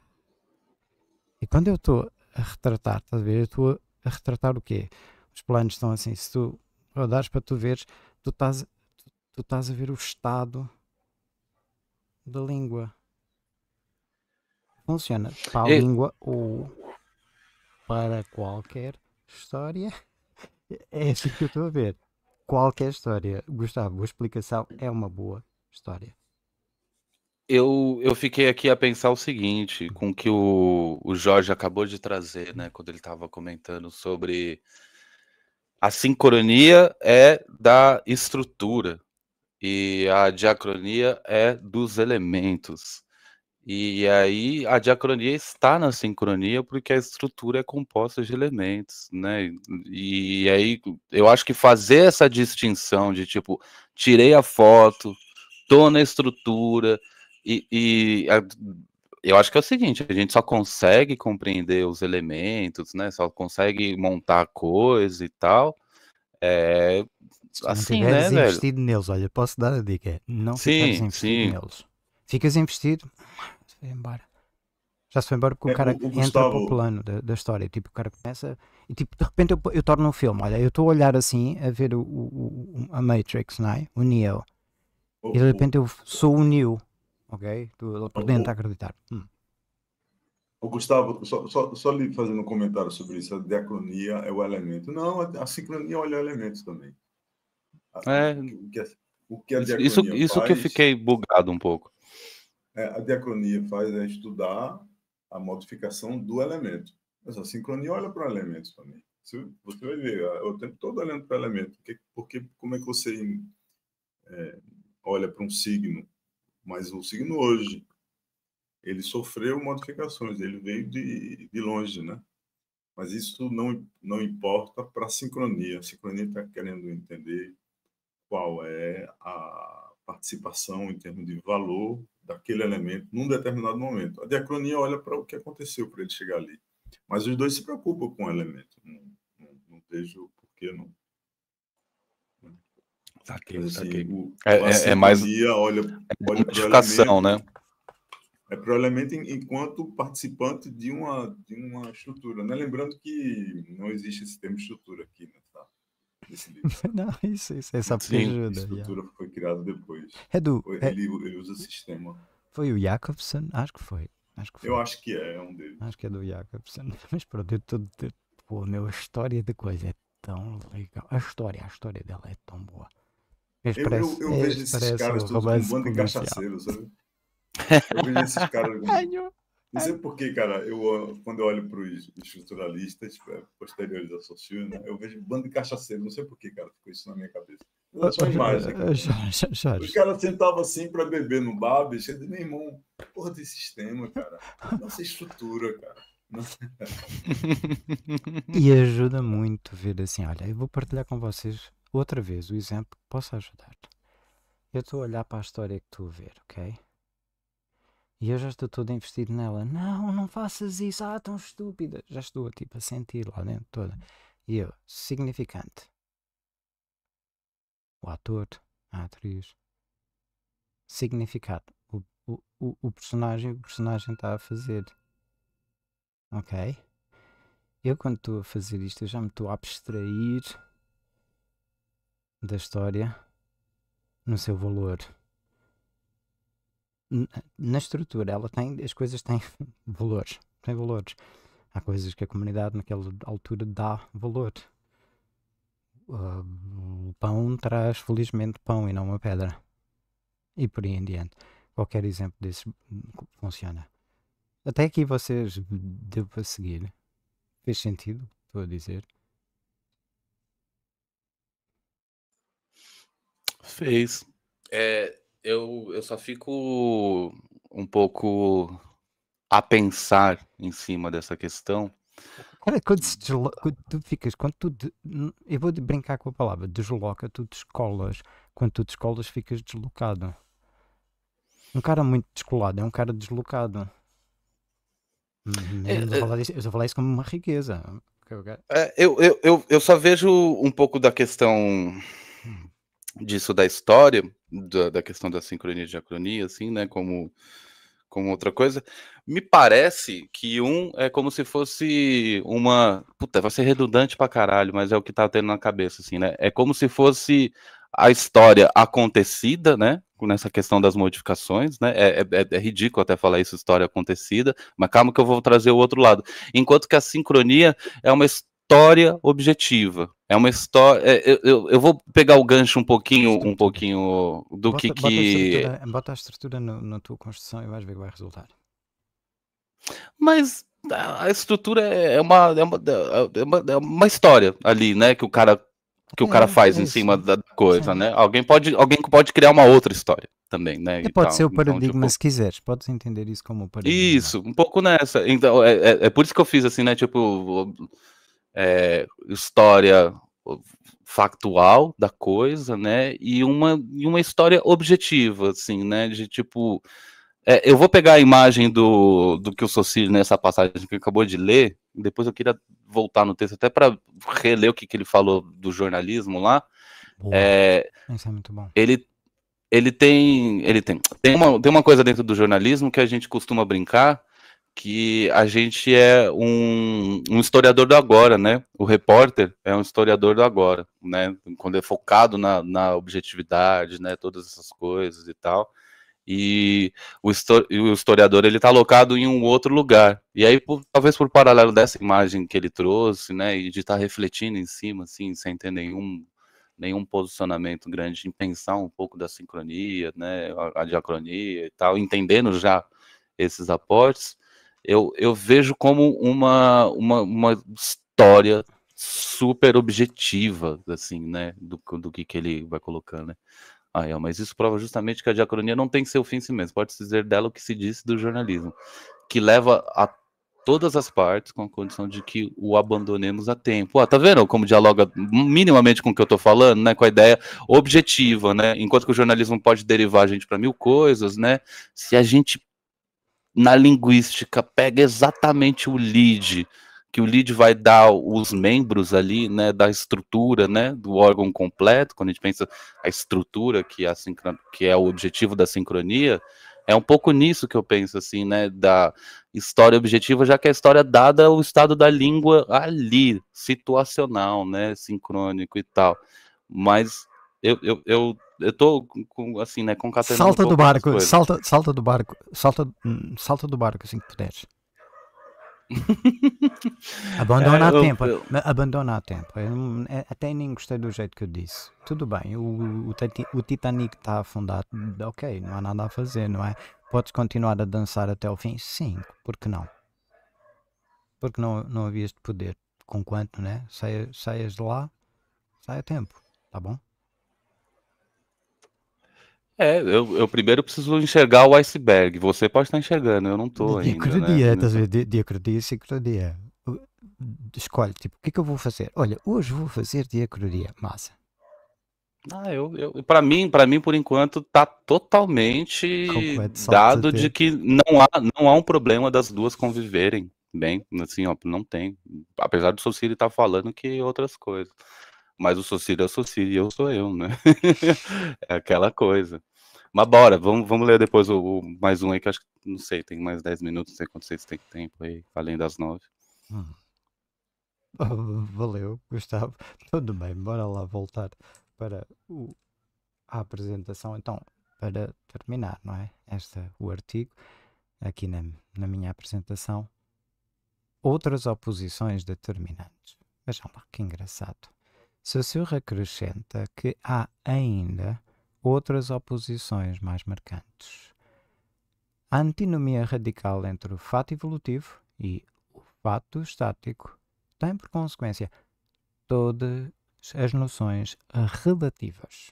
Speaker 1: E quando eu estou a retratar, estás a ver? Eu estou a retratar o quê? Os planos estão assim, se tu rodares para tu veres, tu estás, tu, tu estás a ver o estado da língua. Funciona para a é. língua ou para qualquer história. É assim que eu estou a ver. Qualquer história. Gustavo, a explicação é uma boa história
Speaker 2: eu, eu fiquei aqui a pensar o seguinte, com que o, o Jorge acabou de trazer, né, quando ele estava comentando sobre a sincronia é da estrutura e a diacronia é dos elementos. E aí a diacronia está na sincronia porque a estrutura é composta de elementos, né? E aí eu acho que fazer essa distinção de tipo, tirei a foto, tô na estrutura, e, e a, eu acho que é o seguinte, a gente só consegue compreender os elementos, né? Só consegue montar coisa e tal. É, assim, não tiveres né, investido
Speaker 1: velho? neles, olha, posso dar a dica, é não sim, ficares investido sim. neles. Ficas investido, embora. Já se foi embora porque é, o cara o, entra para o plano da, da, história. Tipo, o cara começa e tipo, de repente eu, eu torno um filme. Olha, eu estou a olhar assim a ver o, o a Matrix, não é? O Neo. E de repente eu sou o Neo ok? tu por dentro a acreditar. Hum.
Speaker 3: O Gustavo, só, só, só lhe fazendo um comentário sobre isso, a diacronia é o elemento. Não, a, a sincronia olha é elementos também. A, é, o que, é, o que a diacronia isso, faz, que eu
Speaker 2: fiquei bugado um pouco.
Speaker 3: É, a diacronia faz é estudar a modificação do elemento. Mas a sincronia olha para elementos também. Você, vai ver é, o tempo todo olhando para elementos. elemento. Porque, porque como é que você é, olha para um signo mas o signo hoje, ele sofreu modificações, ele veio de, de longe, né? Mas isso não, não importa para a sincronia. A sincronia está querendo entender qual é a participação em termos de valor daquele elemento num determinado momento. A diacronia olha para o que aconteceu para ele chegar ali. Mas os dois se preocupam com o elemento. Não, não, não vejo por que não. Tá aqui, tá assim, aqui. É, é, é, mais. Olha, é olha notificação, né? É provavelmente enquanto participante de uma, de uma estrutura. Né? Lembrando que não existe esse termo estrutura aqui, né? Tá? livro. não,
Speaker 1: isso, isso é essa Sim, ajuda, estrutura
Speaker 3: yeah. foi criada depois. É do, ele, é... ele usa sistema.
Speaker 1: Foi o Jacobson? Acho que foi.
Speaker 3: Acho que foi. Eu acho que é, é um deles. Acho que é do Jacobson.
Speaker 1: Mas pronto, eu estou. Pô, meu, a história da coisa é tão legal. A história, a história dela é tão boa eu, eu, eu vejo esses caras todos com um bando de cachaceiros, sabe?
Speaker 2: Eu vejo esses caras.
Speaker 3: Não sei porquê, cara, eu, quando eu olho para os estruturalistas é, posteriores da Sociu, né, eu vejo bando de cachaceiros, não sei porquê, cara, ficou isso na minha cabeça. Mas mais, cara? Né? Os caras sentavam assim para beber no bar, bicho, de nem irmão, porra de sistema, cara, nossa estrutura, cara.
Speaker 1: e ajuda muito ver assim, olha, eu vou partilhar com vocês outra vez o exemplo que possa ajudar-te. Eu estou a olhar para a história que estou a ver, ok? E eu já estou todo investido nela. Não, não faças isso. Ah, tão estúpida. Já estou tipo, a sentir lá dentro toda. E eu, significante. O ator, a atriz. Significado. O, o, o, o personagem, o personagem está a fazer. Ok? Eu, quando estou a fazer isto, eu já me estou a abstrair da história no seu valor. Na estrutura, ela tem, as coisas têm valores, têm valores. Há coisas que a comunidade naquela altura dá valor. O ah, pão traz, felizmente, pão e não uma pedra. E por aí em diante. Qualquer exemplo desses funciona. Até aqui vocês, devo a seguir. Fez sentido, estou a dizer.
Speaker 2: Fez. É, eu, eu só fico um pouco a pensar em cima dessa questão.
Speaker 1: Cara, quando, é deslo... quando tu ficas, quando tu. De... Eu vou brincar com a palavra, desloca, tu descolas. Quando tu descolas, ficas deslocado. Um cara muito descolado é um cara deslocado. É, é. Eu, só falar isso, isso como uma riqueza.
Speaker 2: Eu, eu, eu, eu só vejo um pouco da questão hum disso da história, da, da questão da sincronia e diacronia, assim, né, como, como outra coisa, me parece que um é como se fosse uma. Puta, vai ser redundante para caralho, mas é o que tá tendo na cabeça, assim, né? É como se fosse a história acontecida, né? Nessa questão das modificações, né? É, é, é, é ridículo até falar isso, história acontecida, mas calma que eu vou trazer o outro lado. Enquanto que a sincronia é uma, história objetiva. É uma história. É, eu, eu, eu, vou pegar o gancho um pouquinho, um pouquinho do bota, que. Bota que...
Speaker 1: A bota a estrutura no, na tua construção e vais ver o que vai resultar.
Speaker 2: Mas a estrutura é, é uma, é uma, é, é uma, é uma história ali, né? Que o cara que o cara faz é em cima da coisa, Sim. né? Alguém pode, alguém pode criar uma outra história também, né? E, pode tal. ser o então,
Speaker 1: paradigma então, tipo... se quiseres, podes entender isso como
Speaker 2: paradigma. Isso, um pouco nessa. Então, é, é, por isso que eu fiz assim, né? Tipo, é, história factual da coisa, né? E uma, e uma história objetiva, assim, né? De tipo. É, eu vou pegar a imagem do, do que o Socilio nessa passagem que acabou de ler, depois eu queria voltar no texto até para reler o que, que ele falou do jornalismo lá. É, Isso é muito bom. Ele, ele tem. Ele tem. Tem uma, tem uma coisa dentro do jornalismo que a gente costuma brincar, que a gente é um, um, historiador do agora, né? O repórter é um historiador do agora, né? Quando é focado na, na objetividade, né? Todas essas coisas e tal. E o, historiador ele está locado em um outro lugar. E aí, por, talvez por paralelo dessa imagem que ele trouxe, né? E de estar tá refletindo em cima, assim, sem ter nenhum nenhum posicionamento grande, em pensar um pouco da sincronia, né? A, a diacronia e tal, entendendo já esses aportes eu, eu vejo como uma, uma, uma história super objetiva, assim, né? Do, do que, que ele vai colocando, né? Ah, é, mas isso prova justamente que a diacronia não tem que ser o fim em si mesmo. Pode-se dizer dela o que se disse do jornalismo, que leva a todas as partes com a condição de que o abandonemos a tempo. Ah, tá vendo como dialoga minimamente com o que eu tô falando, né? Com a ideia objetiva, né? Enquanto que o jornalismo pode derivar a gente para mil coisas, né? Se a gente na linguística pega exatamente o lead, que o lead vai dar os membros ali, né, da estrutura, né, do órgão completo, quando a gente pensa a estrutura que, é a sincron... que é o objetivo da sincronia, é um pouco nisso que eu penso, assim, né, da história objetiva, já que a história é dada ao estado da língua ali, situacional, né, sincrônico e tal. Mas eu, eu, eu, eu tô com, assim, né, com Salta do barco, salta,
Speaker 1: salta do barco, salta, hum, salta do barco assim que puderes.
Speaker 4: abandona é, a tempo,
Speaker 1: eu... abandona a tempo. É, até nem gostei do jeito que eu disse. Tudo bem, o, o, o Titanic está afundado, ok, não há nada a fazer, não é? Podes continuar a dançar até o fim? Sim, porque não? Porque não, não havias de poder, quanto né? saias de lá, sai a tempo, tá bom?
Speaker 2: É, eu, eu, primeiro preciso enxergar o iceberg. Você pode estar enxergando, eu não estou ainda. Dia, né? dia
Speaker 1: a ver? Diacrodia, sincrodia. Escolhe, tipo, o que é que eu vou fazer? Olha, hoje vou fazer dia diacrodia. Massa.
Speaker 2: Ah, eu, eu para mim, para mim por enquanto tá totalmente dado de que não há, não há um problema das duas conviverem bem, assim, ó, não tem. Apesar do Sociri estar tá falando que outras coisas, mas o Sociri é o Sociri e eu sou eu, né? é aquela coisa. Mas bora, vamos, vamos ler depois o, o, mais um aí, que acho que, não sei, tem mais 10 minutos, não sei quanto vocês têm tempo aí, além das 9.
Speaker 4: Hum.
Speaker 1: valeu, Gustavo. Tudo bem, bora lá voltar para o, a apresentação. Então, para terminar, não é? Esta, o artigo, aqui na, na minha apresentação. Outras oposições determinantes. Vejam lá, que engraçado. Saussure acrescenta que há ainda outras oposições mais marcantes. A antinomia radical entre o fato evolutivo e o fato estático tem por consequência todas as noções relativas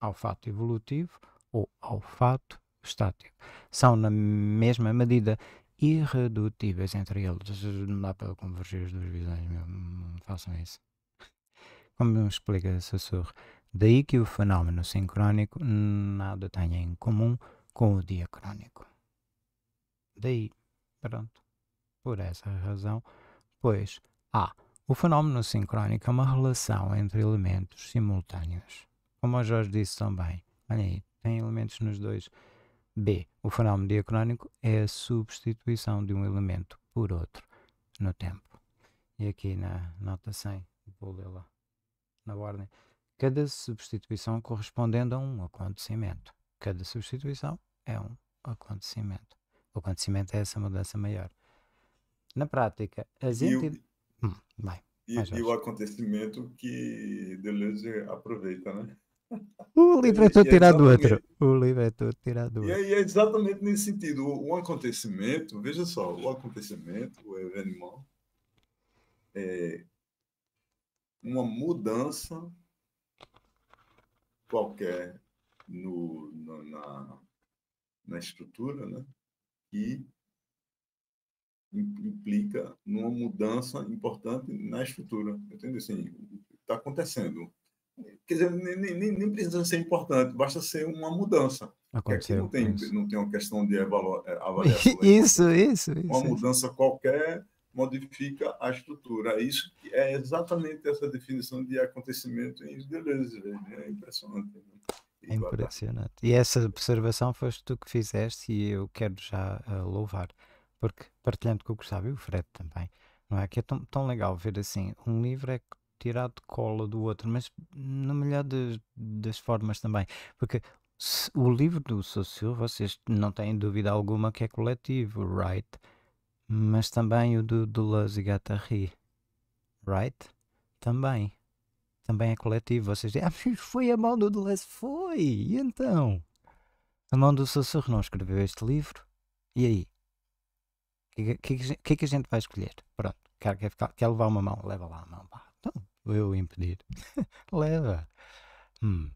Speaker 1: ao fato evolutivo ou ao fato estático. São, na mesma medida, irredutíveis entre eles. Não dá para convergir as duas visões, Não Façam isso. Como explica Sussurro, Daí que o fenómeno sincrónico nada tenha em comum com o diacrónico. Daí, pronto, por essa razão, pois A. O fenómeno sincrónico é uma relação entre elementos simultâneos. Como o Jorge disse também, olha aí, tem elementos nos dois. B. O fenómeno diacrónico é a substituição de um elemento por outro no tempo. E aqui na nota 100, vou lê-la na ordem cada substituição correspondendo a um acontecimento. Cada substituição é um acontecimento. O acontecimento é essa mudança maior. Na prática, as entidades. Hum, vai.
Speaker 3: E, e, o acontecimento que Deleuze aproveita, né?
Speaker 1: O livro é, é todo tirado do outro. O livro é todo tirado do outro.
Speaker 3: E é exatamente nesse sentido. O, o acontecimento, veja só, o acontecimento, o evento é uma mudança qualquer no, no, na, na estrutura, né? que implica numa mudança importante na estrutura. Entende? Assim, está acontecendo. Quer dizer, nem, nem, nem, precisa ser importante, basta ser uma mudança.
Speaker 1: Aconteceu, não tem,
Speaker 3: não tem uma questão de eh, avaliação. Isso,
Speaker 1: isso, isso. Uma isso.
Speaker 3: mudança qualquer modifica a estrutura. Isso é exatamente essa definição de acontecimento em Deleuze. É impressionante.
Speaker 1: Né? É impressionante. E essa observação foste tu que fizeste e eu quero já uh, louvar, porque partilhando com o Gustavo e o Fred também, não é? Que é tão, tão legal ver assim, um livro é tirado de cola do outro, mas na melhor de, das formas também, porque se, o livro do Saussure, vocês não têm dúvida alguma que é coletivo, right? mas também o do Deleuze e Guattari, right? Também. Também é coletivo. Vocês dizem, ah, foi a mão do Deleuze, foi! E então? A mão do Sussurro não escreveu este livro? E aí? O que, que, que, é que, a gente vai escolher? Pronto, quer, quer, quer levar uma mão? Leva lá a mão. Não, vou eu impedir. Leva. Hum.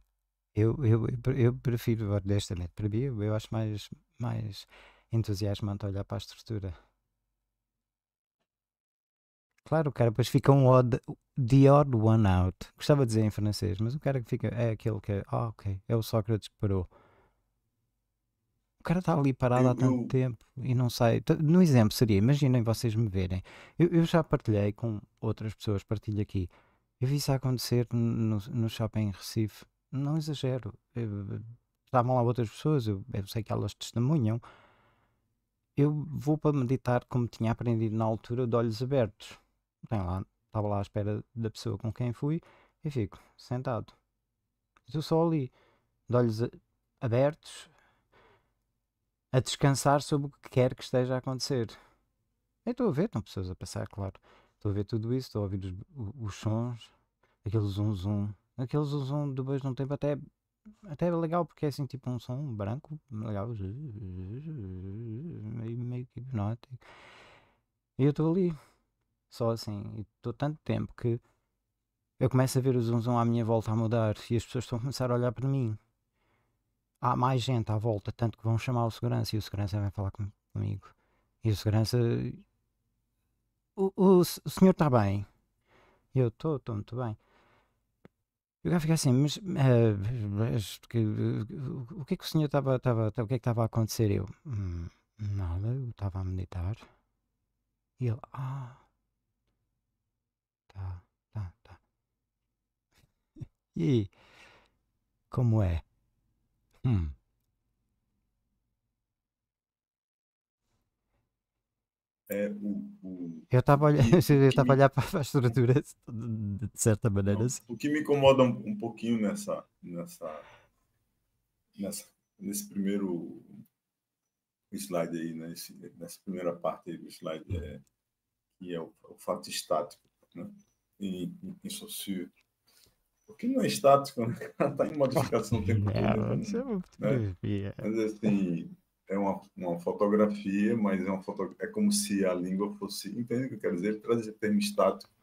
Speaker 1: Eu, eu, eu prefiro, honestamente, para mim, eu acho mais, mais entusiasmante olhar para a estrutura Claro, o cara depois fica um odd, the odd one out. Gostava de dizer em francês, mas o cara que fica é aquele que é, ah, ok, é o Sócrates que parou. O cara está ali parado eu, há tanto eu... tempo e não sai. No exemplo seria, imaginem vocês me verem. Eu, eu já partilhei com outras pessoas, partilho aqui. Eu vi isso acontecer no, no shopping em Recife. Não exagero. estavam lá outras pessoas, eu, eu sei que elas testemunham. Eu vou para meditar como tinha aprendido na altura, de olhos abertos tenho lá, estava lá à espera da pessoa com quem fui e fico sentado. Estou só ali, de olhos abertos, a descansar sobre o que quer que esteja a acontecer. Eu estou a ver, estão pessoas a passar, claro. Estou a ver tudo isso, estou a ouvir os, os sons, aquele zum zum. Aquele zum zum do beijo um tempo até, até legal, porque é assim tipo um som branco, legal, meio, meio hipnótico. E eu estou ali, só assim. E estou tanto tempo que eu começo a ver o zum, à minha volta a mudar e as pessoas estão a começar a olhar para mim. Há mais gente à volta, tanto que vão chamar o segurança e o segurança vai falar com, comigo. E o segurança. O, o, o senhor está bem? Eu estou, estou muito bem. Eu já fiquei assim, mas, uh, mas que, uh, o que é que o senhor estava, estava, o que é que estava a acontecer? Eu, hum, nada, eu estava a meditar. E ele, ah, tá, tá, tá. E como é? Hum.
Speaker 3: É, o, o... Eu estava olhando, eu estava olhando
Speaker 1: para a estrutura de certa maneira.
Speaker 5: Não, assim.
Speaker 3: O que me incomoda um, um pouquinho nessa, nessa, nessa, nesse primeiro slide aí, né? nessa primeira parte aí do slide, hum. é, que é o, o fato estático né? em, em, em socio. O que não é estático, né? está em modificação o tempo todo. É, então, é né? Mas assim, é uma, uma fotografia, mas é, uma foto... é como se a língua fosse. Entende o que eu quero dizer? Ele traz esse termo estático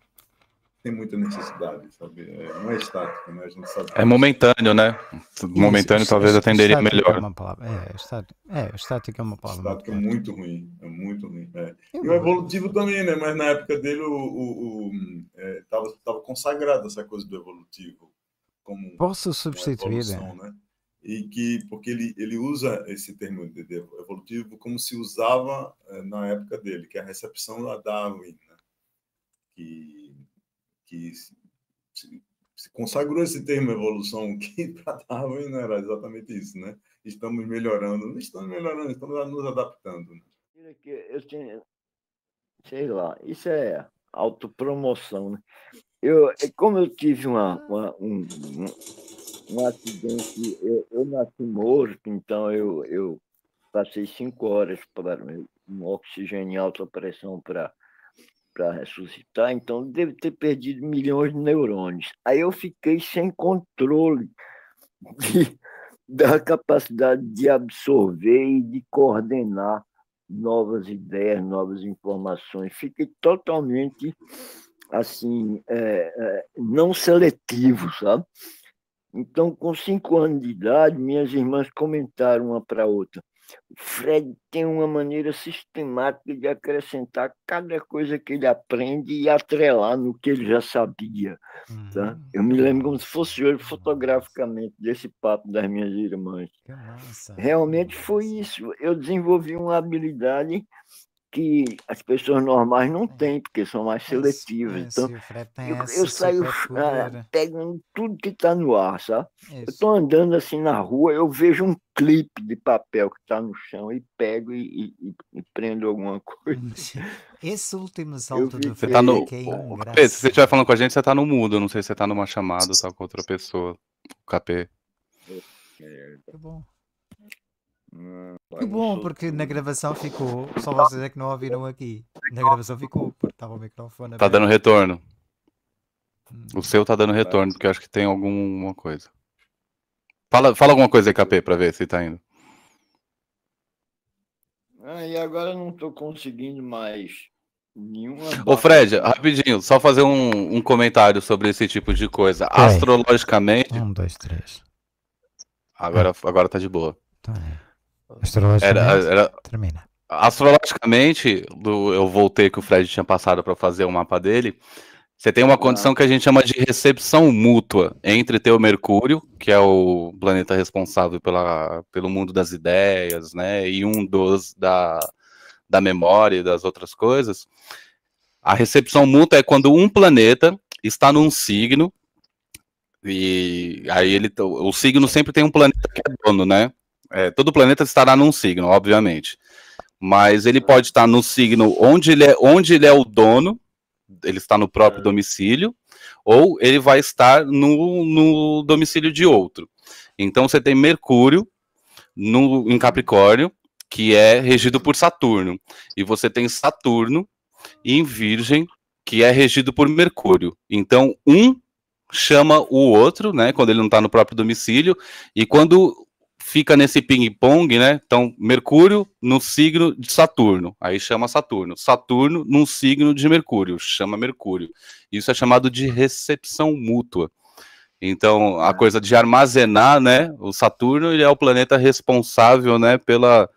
Speaker 3: tem muita necessidade, sabe? É, não é estático, né? A gente sabe. É
Speaker 2: momentâneo, né? Momentâneo isso, talvez isso, atenderia melhor. É, uma palavra.
Speaker 3: É, estático, é, estático é uma palavra. Estático é muito ruim, é muito ruim. É. é e o evolutivo também, né? Mas na época dele o, o, o é, tava, consagrado essa coisa do evolutivo. Como
Speaker 1: Posso substituir, né? evolução,
Speaker 3: né? E que, porque ele, ele usa esse termo de evolutivo como se usava é, na época dele, que é a recepção da Darwin, né? Que que se, se, se consagrou esse termo evolução, que para Darwin não né, era exatamente isso, né? Estamos melhorando, não estamos melhorando, estamos nos adaptando. Né? Eu tinha,
Speaker 5: sei lá, isso é autopromoção, né? Eu, é como eu tive uma, uma um, um, acidente, eu, eu nasci morto, então eu, eu passei cinco horas para um oxigênio em alta pressão para para ressuscitar, então deve ter perdido milhões de neurônios. Aí eu fiquei sem controle de, da capacidade de absorver e de coordenar novas ideias, novas informações. Fiquei totalmente assim, é, é, não seletivo, sabe? Então, com cinco anos de idade, minhas irmãs comentaram uma para outra: Fred tem uma maneira sistemática de acrescentar cada coisa que ele aprende e atrelar no que ele já sabia. Tá? Uhum. Tá? Eu me lembro como se fosse hoje, fotograficamente, desse papo das minhas irmãs. Realmente foi isso. Eu desenvolvi uma habilidade que as pessoas normais não é. têm, porque são mais é seletivas. É então,
Speaker 4: eu, eu saio,
Speaker 5: ah, pego tudo que está no ar, sabe? Isso. Eu estou andando assim na rua, eu vejo um clipe de papel que está no chão e pego e, e, e, prendo alguma coisa. Hum,
Speaker 1: Esse último salto do
Speaker 5: você tá no... É se você
Speaker 2: estiver falando com a gente, você está no mudo. Não sei se você está numa chamada ou tá com outra pessoa. Capê.
Speaker 1: É, é... Tá bom.
Speaker 5: Que bom, porque na gravação ficou. Só vocês é que
Speaker 1: não ouviram aqui. Na gravação ficou, porque estava o microfone. Está dando
Speaker 2: retorno. Hum. O seu está dando retorno, porque eu acho que tem alguma coisa. Fala, fala alguma coisa aí, KP, para ver se está indo.
Speaker 5: Ah, e agora eu não estou conseguindo mais nenhuma.
Speaker 2: Ô, Fred, rapidinho, só fazer um, um comentário sobre esse tipo de coisa. Astrologicamente. Um, dois, três. Agora, agora tá de boa. Tá.
Speaker 4: Astrologicamente, era, era...
Speaker 2: termina. Astrologicamente, do, eu voltei que o Fred tinha passado para fazer o mapa dele. Você tem uma tá. condição que a gente chama de recepção mútua entre teu Mercúrio, que é o planeta responsável pela, pelo mundo das ideias, né, e um dos da, da memória e das outras coisas. A recepção mútua é quando um planeta está num signo e aí ele o signo sempre tem um planeta que é dono, né? É, todo planeta estará num signo, obviamente. Mas ele pode estar no signo onde ele é, onde ele é o dono, ele está no próprio é. domicílio, ou ele vai estar no, no domicílio de outro. Então você tem Mercúrio no, em Capricórnio, que é regido por Saturno. E você tem Saturno em Virgem, que é regido por Mercúrio. Então, um chama o outro, né, quando ele não está no próprio domicílio, e quando fica nesse ping-pong, né? Então, Mercúrio no signo de Saturno, aí chama Saturno. Saturno num signo de Mercúrio, chama Mercúrio. Isso é chamado de recepção mútua. Então, a ah. coisa de armazenar, né? O Saturno ele é o planeta responsável, né? Pela,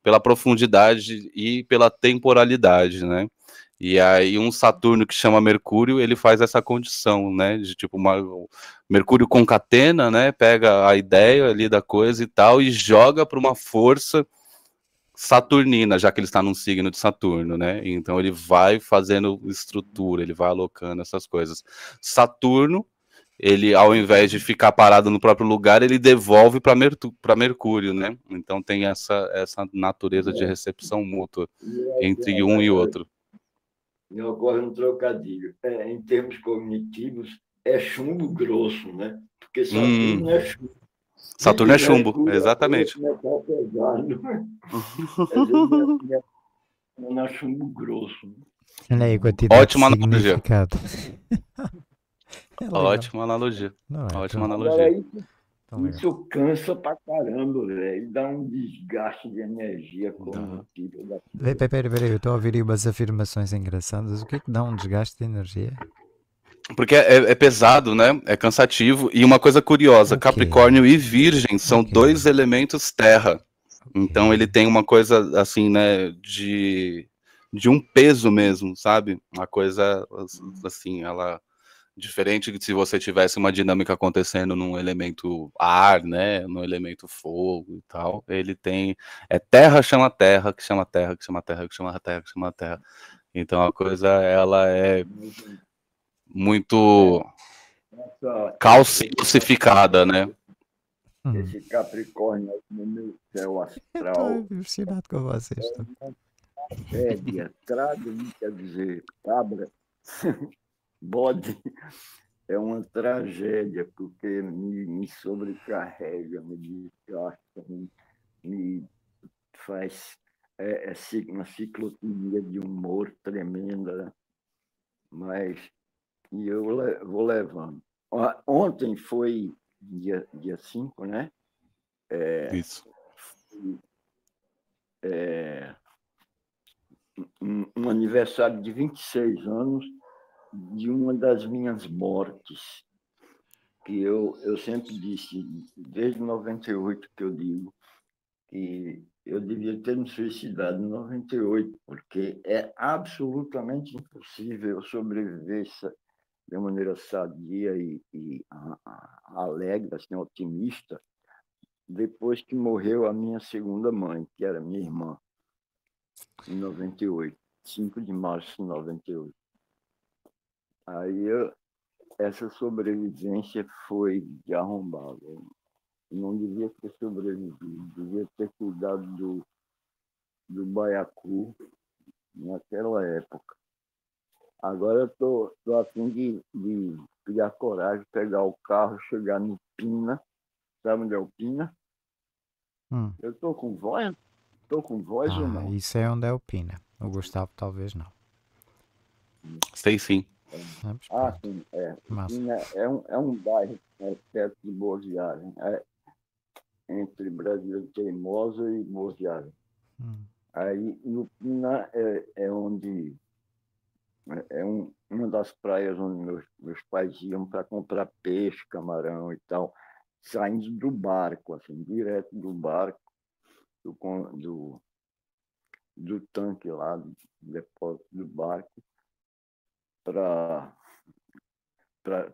Speaker 2: pela profundidade e pela temporalidade, né? E aí um Saturno que chama Mercúrio, ele faz essa condição, né? De tipo uma Mercúrio concatena, né? Pega a ideia ali da coisa e tal e joga para uma força saturnina, já que ele está num signo de Saturno, né? Então ele vai fazendo estrutura, ele vai alocando essas coisas. Saturno, ele ao invés de ficar parado no próprio lugar, ele devolve para Mercúrio, né? Então tem essa essa natureza de recepção mútua entre um e outro.
Speaker 5: Não ocorre um trocadilho. É, em termos cognitivos, é chumbo grosso, né? Porque Saturno hum. é chumbo.
Speaker 2: Saturno é chumbo, Mercúrio, é exatamente.
Speaker 5: Metal pesado. Não né? é, é, é chumbo grosso. Né?
Speaker 2: Olha
Speaker 1: aí, quantidade Ótima analogia.
Speaker 2: é Ótima analogia. Não, Ótima então...
Speaker 5: analogia. Aí, isso cansa pra caramba, velho. Dá um desgaste de energia corrompida.
Speaker 1: Peraí, peraí, peraí. Eu tô ouvindo umas afirmações engraçadas. O que é que dá um desgaste de energia?
Speaker 2: Porque é, é, é, pesado, né? É cansativo. E uma coisa curiosa: okay. Capricórnio e Virgem são okay. dois elementos terra. Então ele tem uma coisa assim, né? De, de um peso mesmo, sabe? Uma coisa assim, ela. Diferente de se você tivesse uma dinâmica acontecendo num elemento ar, né? Num elemento fogo e tal. Ele tem. É terra chama terra, que chama terra, que chama terra, que chama terra, que chama terra. Que chama terra. Então a coisa ela é muito
Speaker 5: é.
Speaker 2: calcificada, né?
Speaker 5: Hum. Esse Capricórnio no meu céu astral.
Speaker 1: Estou com vocês. Féria,
Speaker 5: tá? é traga-me, quer dizer, cabra, bode, é uma tragédia, porque me, me sobrecarrega, me desgasta, me, me faz é, é uma ciclotimia de humor tremenda, né? mas e eu vou levando. Ontem foi dia 5, dia cinco, né? É, Isso. É, um, um aniversário de 26 anos de uma das minhas mortes, que eu, eu sempre disse, desde 98 que eu digo, que eu devia ter me suicidado em 98, porque é absolutamente impossível eu sobreviver de maneira sadia e, e alegre, assim, otimista, depois que morreu a minha segunda mãe, que era minha irmã, em 98, 5 de março de 98. Aí eu, essa sobrevivência foi de arrombada. Não devia ter sobrevivido, devia ter cuidado do, do baiacu naquela época. Agora eu tô, tô afim de, de criar coragem, pegar o carro, chegar no Pina. Sabe onde é o Pina? Hum. Eu tô com voz? Tô com voz ah, ou não?
Speaker 1: Isso é onde é o Pina. O Gustavo talvez
Speaker 2: não. Sei sim.
Speaker 5: Ah, sim, é. Pina é um, é um bairro é perto de Boa Viagem. É entre Brasileiro Teimosa e Boa Viagem. Hum. Aí no Pina é, é onde é, é um, uma das praias onde meus, meus pais iam para comprar peixe, camarão e tal, saindo do barco, assim, direto do barco, do, do, do tanque lá, do depósito do barco, para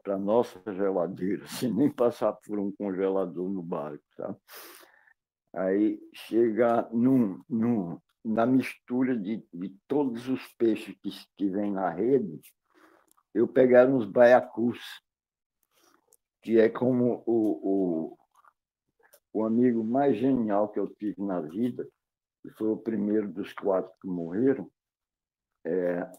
Speaker 5: para nossa geladeira, sem nem passar por um congelador no barco, sabe? Aí chega num, num, na mistura de, de todos os peixes que, que vem na rede, eu pegar uns baiacus, que é como o, o, o amigo mais genial que eu tive na vida, que foi o primeiro dos quatro que morreram, é,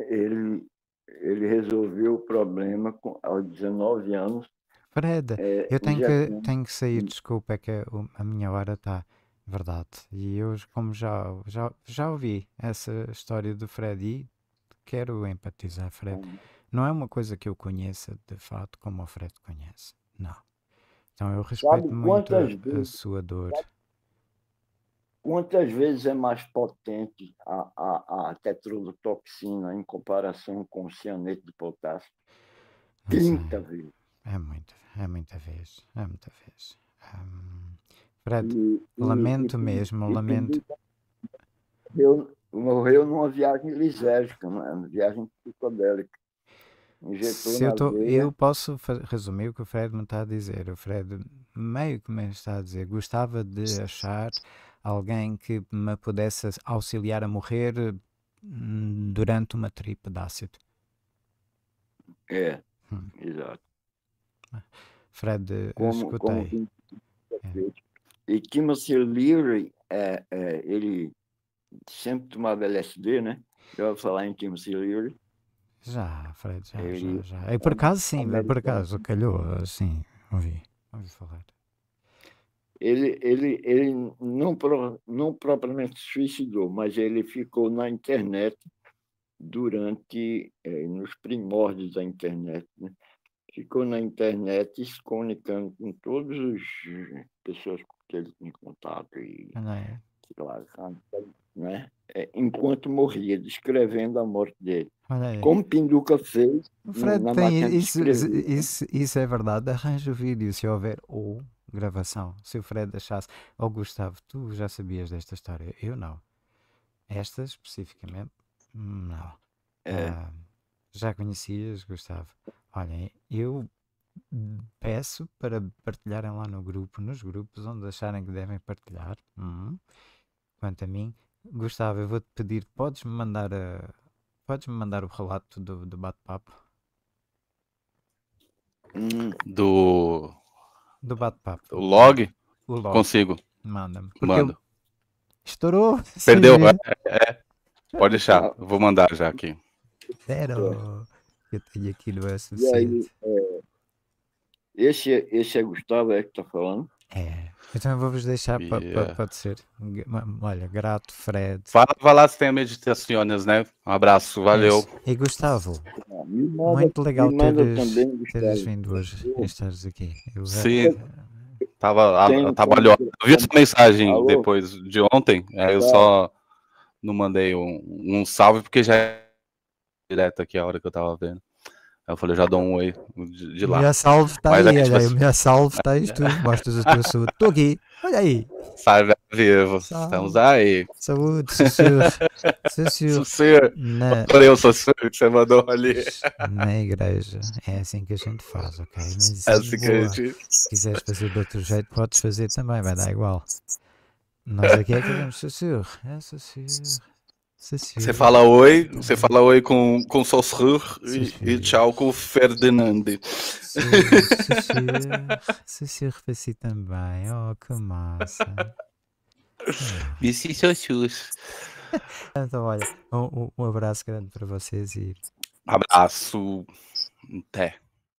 Speaker 5: ele, ele resolveu o problema com, aos 19 anos. Freda, é, eu tenho que, tenho
Speaker 1: que sair, desculpa, é que a minha hora está. Verdade. E eu, como já, já, já ouvi essa história do Fred e quero empatizar, Fred. Uhum. Não é uma coisa que eu conheça de fato como o Fred conhece. Não. Então eu respeito muito a, vezes, a, sua dor.
Speaker 5: Quantas vezes é mais potente a, a, a tetrodotoxina em comparação com o cianeto de potássio? 30 é. vezes.
Speaker 1: É muita, é muita vez. É muita vez. Hum, Fred, e, lamento e, mesmo, e, lamento. Eu, morreu numa viagem
Speaker 5: lisérgica, uma viagem psicodélica. Se eu, tô,
Speaker 1: eu posso resumir o que o Fred me está a dizer. O Fred meio que me está a dizer, gostava de achar alguém que me pudesse auxiliar a morrer hum, durante uma tripa de ácido.
Speaker 5: É, hum. exato.
Speaker 1: Fred, como, escutei. Como...
Speaker 5: É. E Timothy Leary, é, é, ele sempre tomava LSD, né? Já vou falar em Timothy Leary. Já, Fred, já, ele, já, já. É por acaso,
Speaker 1: sim, É por acaso, calhou, sim, ouvi, ouvi falar.
Speaker 5: Ele, ele, ele não, não propriamente suicidou, mas ele ficou na internet durante, é, nos primórdios da internet, né? ficou na internet se comunicando com todas as pessoas que ele tem contato e né? ah, então, né? é. sei lá, né? enquanto morria, descrevendo a morte dele. É. Como Pinduca fez. Fred, na tem, isso,
Speaker 1: isso, isso é verdade. Arranja o vídeo se houver ou gravação. Se o Fred achasse. Oh, Gustavo, tu já sabias desta história? Eu não. Esta especificamente, não. É. Ah, já conhecias, Gustavo? Olhem, eu peço para partilharem lá no grupo, nos grupos onde acharem que devem partilhar. Hum. Quanto a mim, Gustavo, eu vou-te pedir, podes-me mandar, a, eh, podes mandar o relato do, do bate-papo?
Speaker 2: Do... Do bate-papo. O log? O log. Consigo. Manda-me. Manda.
Speaker 1: Estourou. Perdeu. É,
Speaker 2: é, é. Pode deixar, vou mandar já aqui.
Speaker 1: Zero. Eu tenho aqui, é
Speaker 5: suficiente. E aí, é... Esse, esse é Gustavo, é que está falando?
Speaker 1: É.
Speaker 2: Então vou-vos deixar yeah.
Speaker 1: para ser. Olha, grato, Fred.
Speaker 2: Fala, vai lá se tem meditações, né? Um abraço, valeu. Isso.
Speaker 1: E Gustavo, ah, manda, muito legal teres, também, teres vindo hoje estares aqui. Eu Sim.
Speaker 2: estava Tava, trabalhou. Eu vi essa mensagem Alô? depois de ontem, é, eu tá. só não mandei um, um salve porque já é direto aqui a hora que eu estava vendo. Aí eu falei, já dou um oi de, lá. Minha salve tá Mas é aí, aí olha aí. Minha salve tá aí, tu mostras o teu
Speaker 1: saúde. Tô aqui, olha aí.
Speaker 2: Salve vivo, salve. estamos aí. Saúde, Sussur. Sussur. Sussur. Na... Né? Adorei o Sussur que você mandou ali.
Speaker 1: Na igreja, é assim que a gente faz, ok? Mas, é assim que a gente... Se quiseres fazer de outro jeito, podes fazer também, vai dar igual. Nós aqui é que vamos Sussur. É Sussur. Você fala oi,
Speaker 2: você fala oi com, com Saussure e, e, tchau com Ferdinand. Saussure
Speaker 1: Pessi também, oh que massa.
Speaker 2: Disse Saussure.
Speaker 1: Então, olha, um, um abraço grande para vocês e.
Speaker 2: Abraço. Até.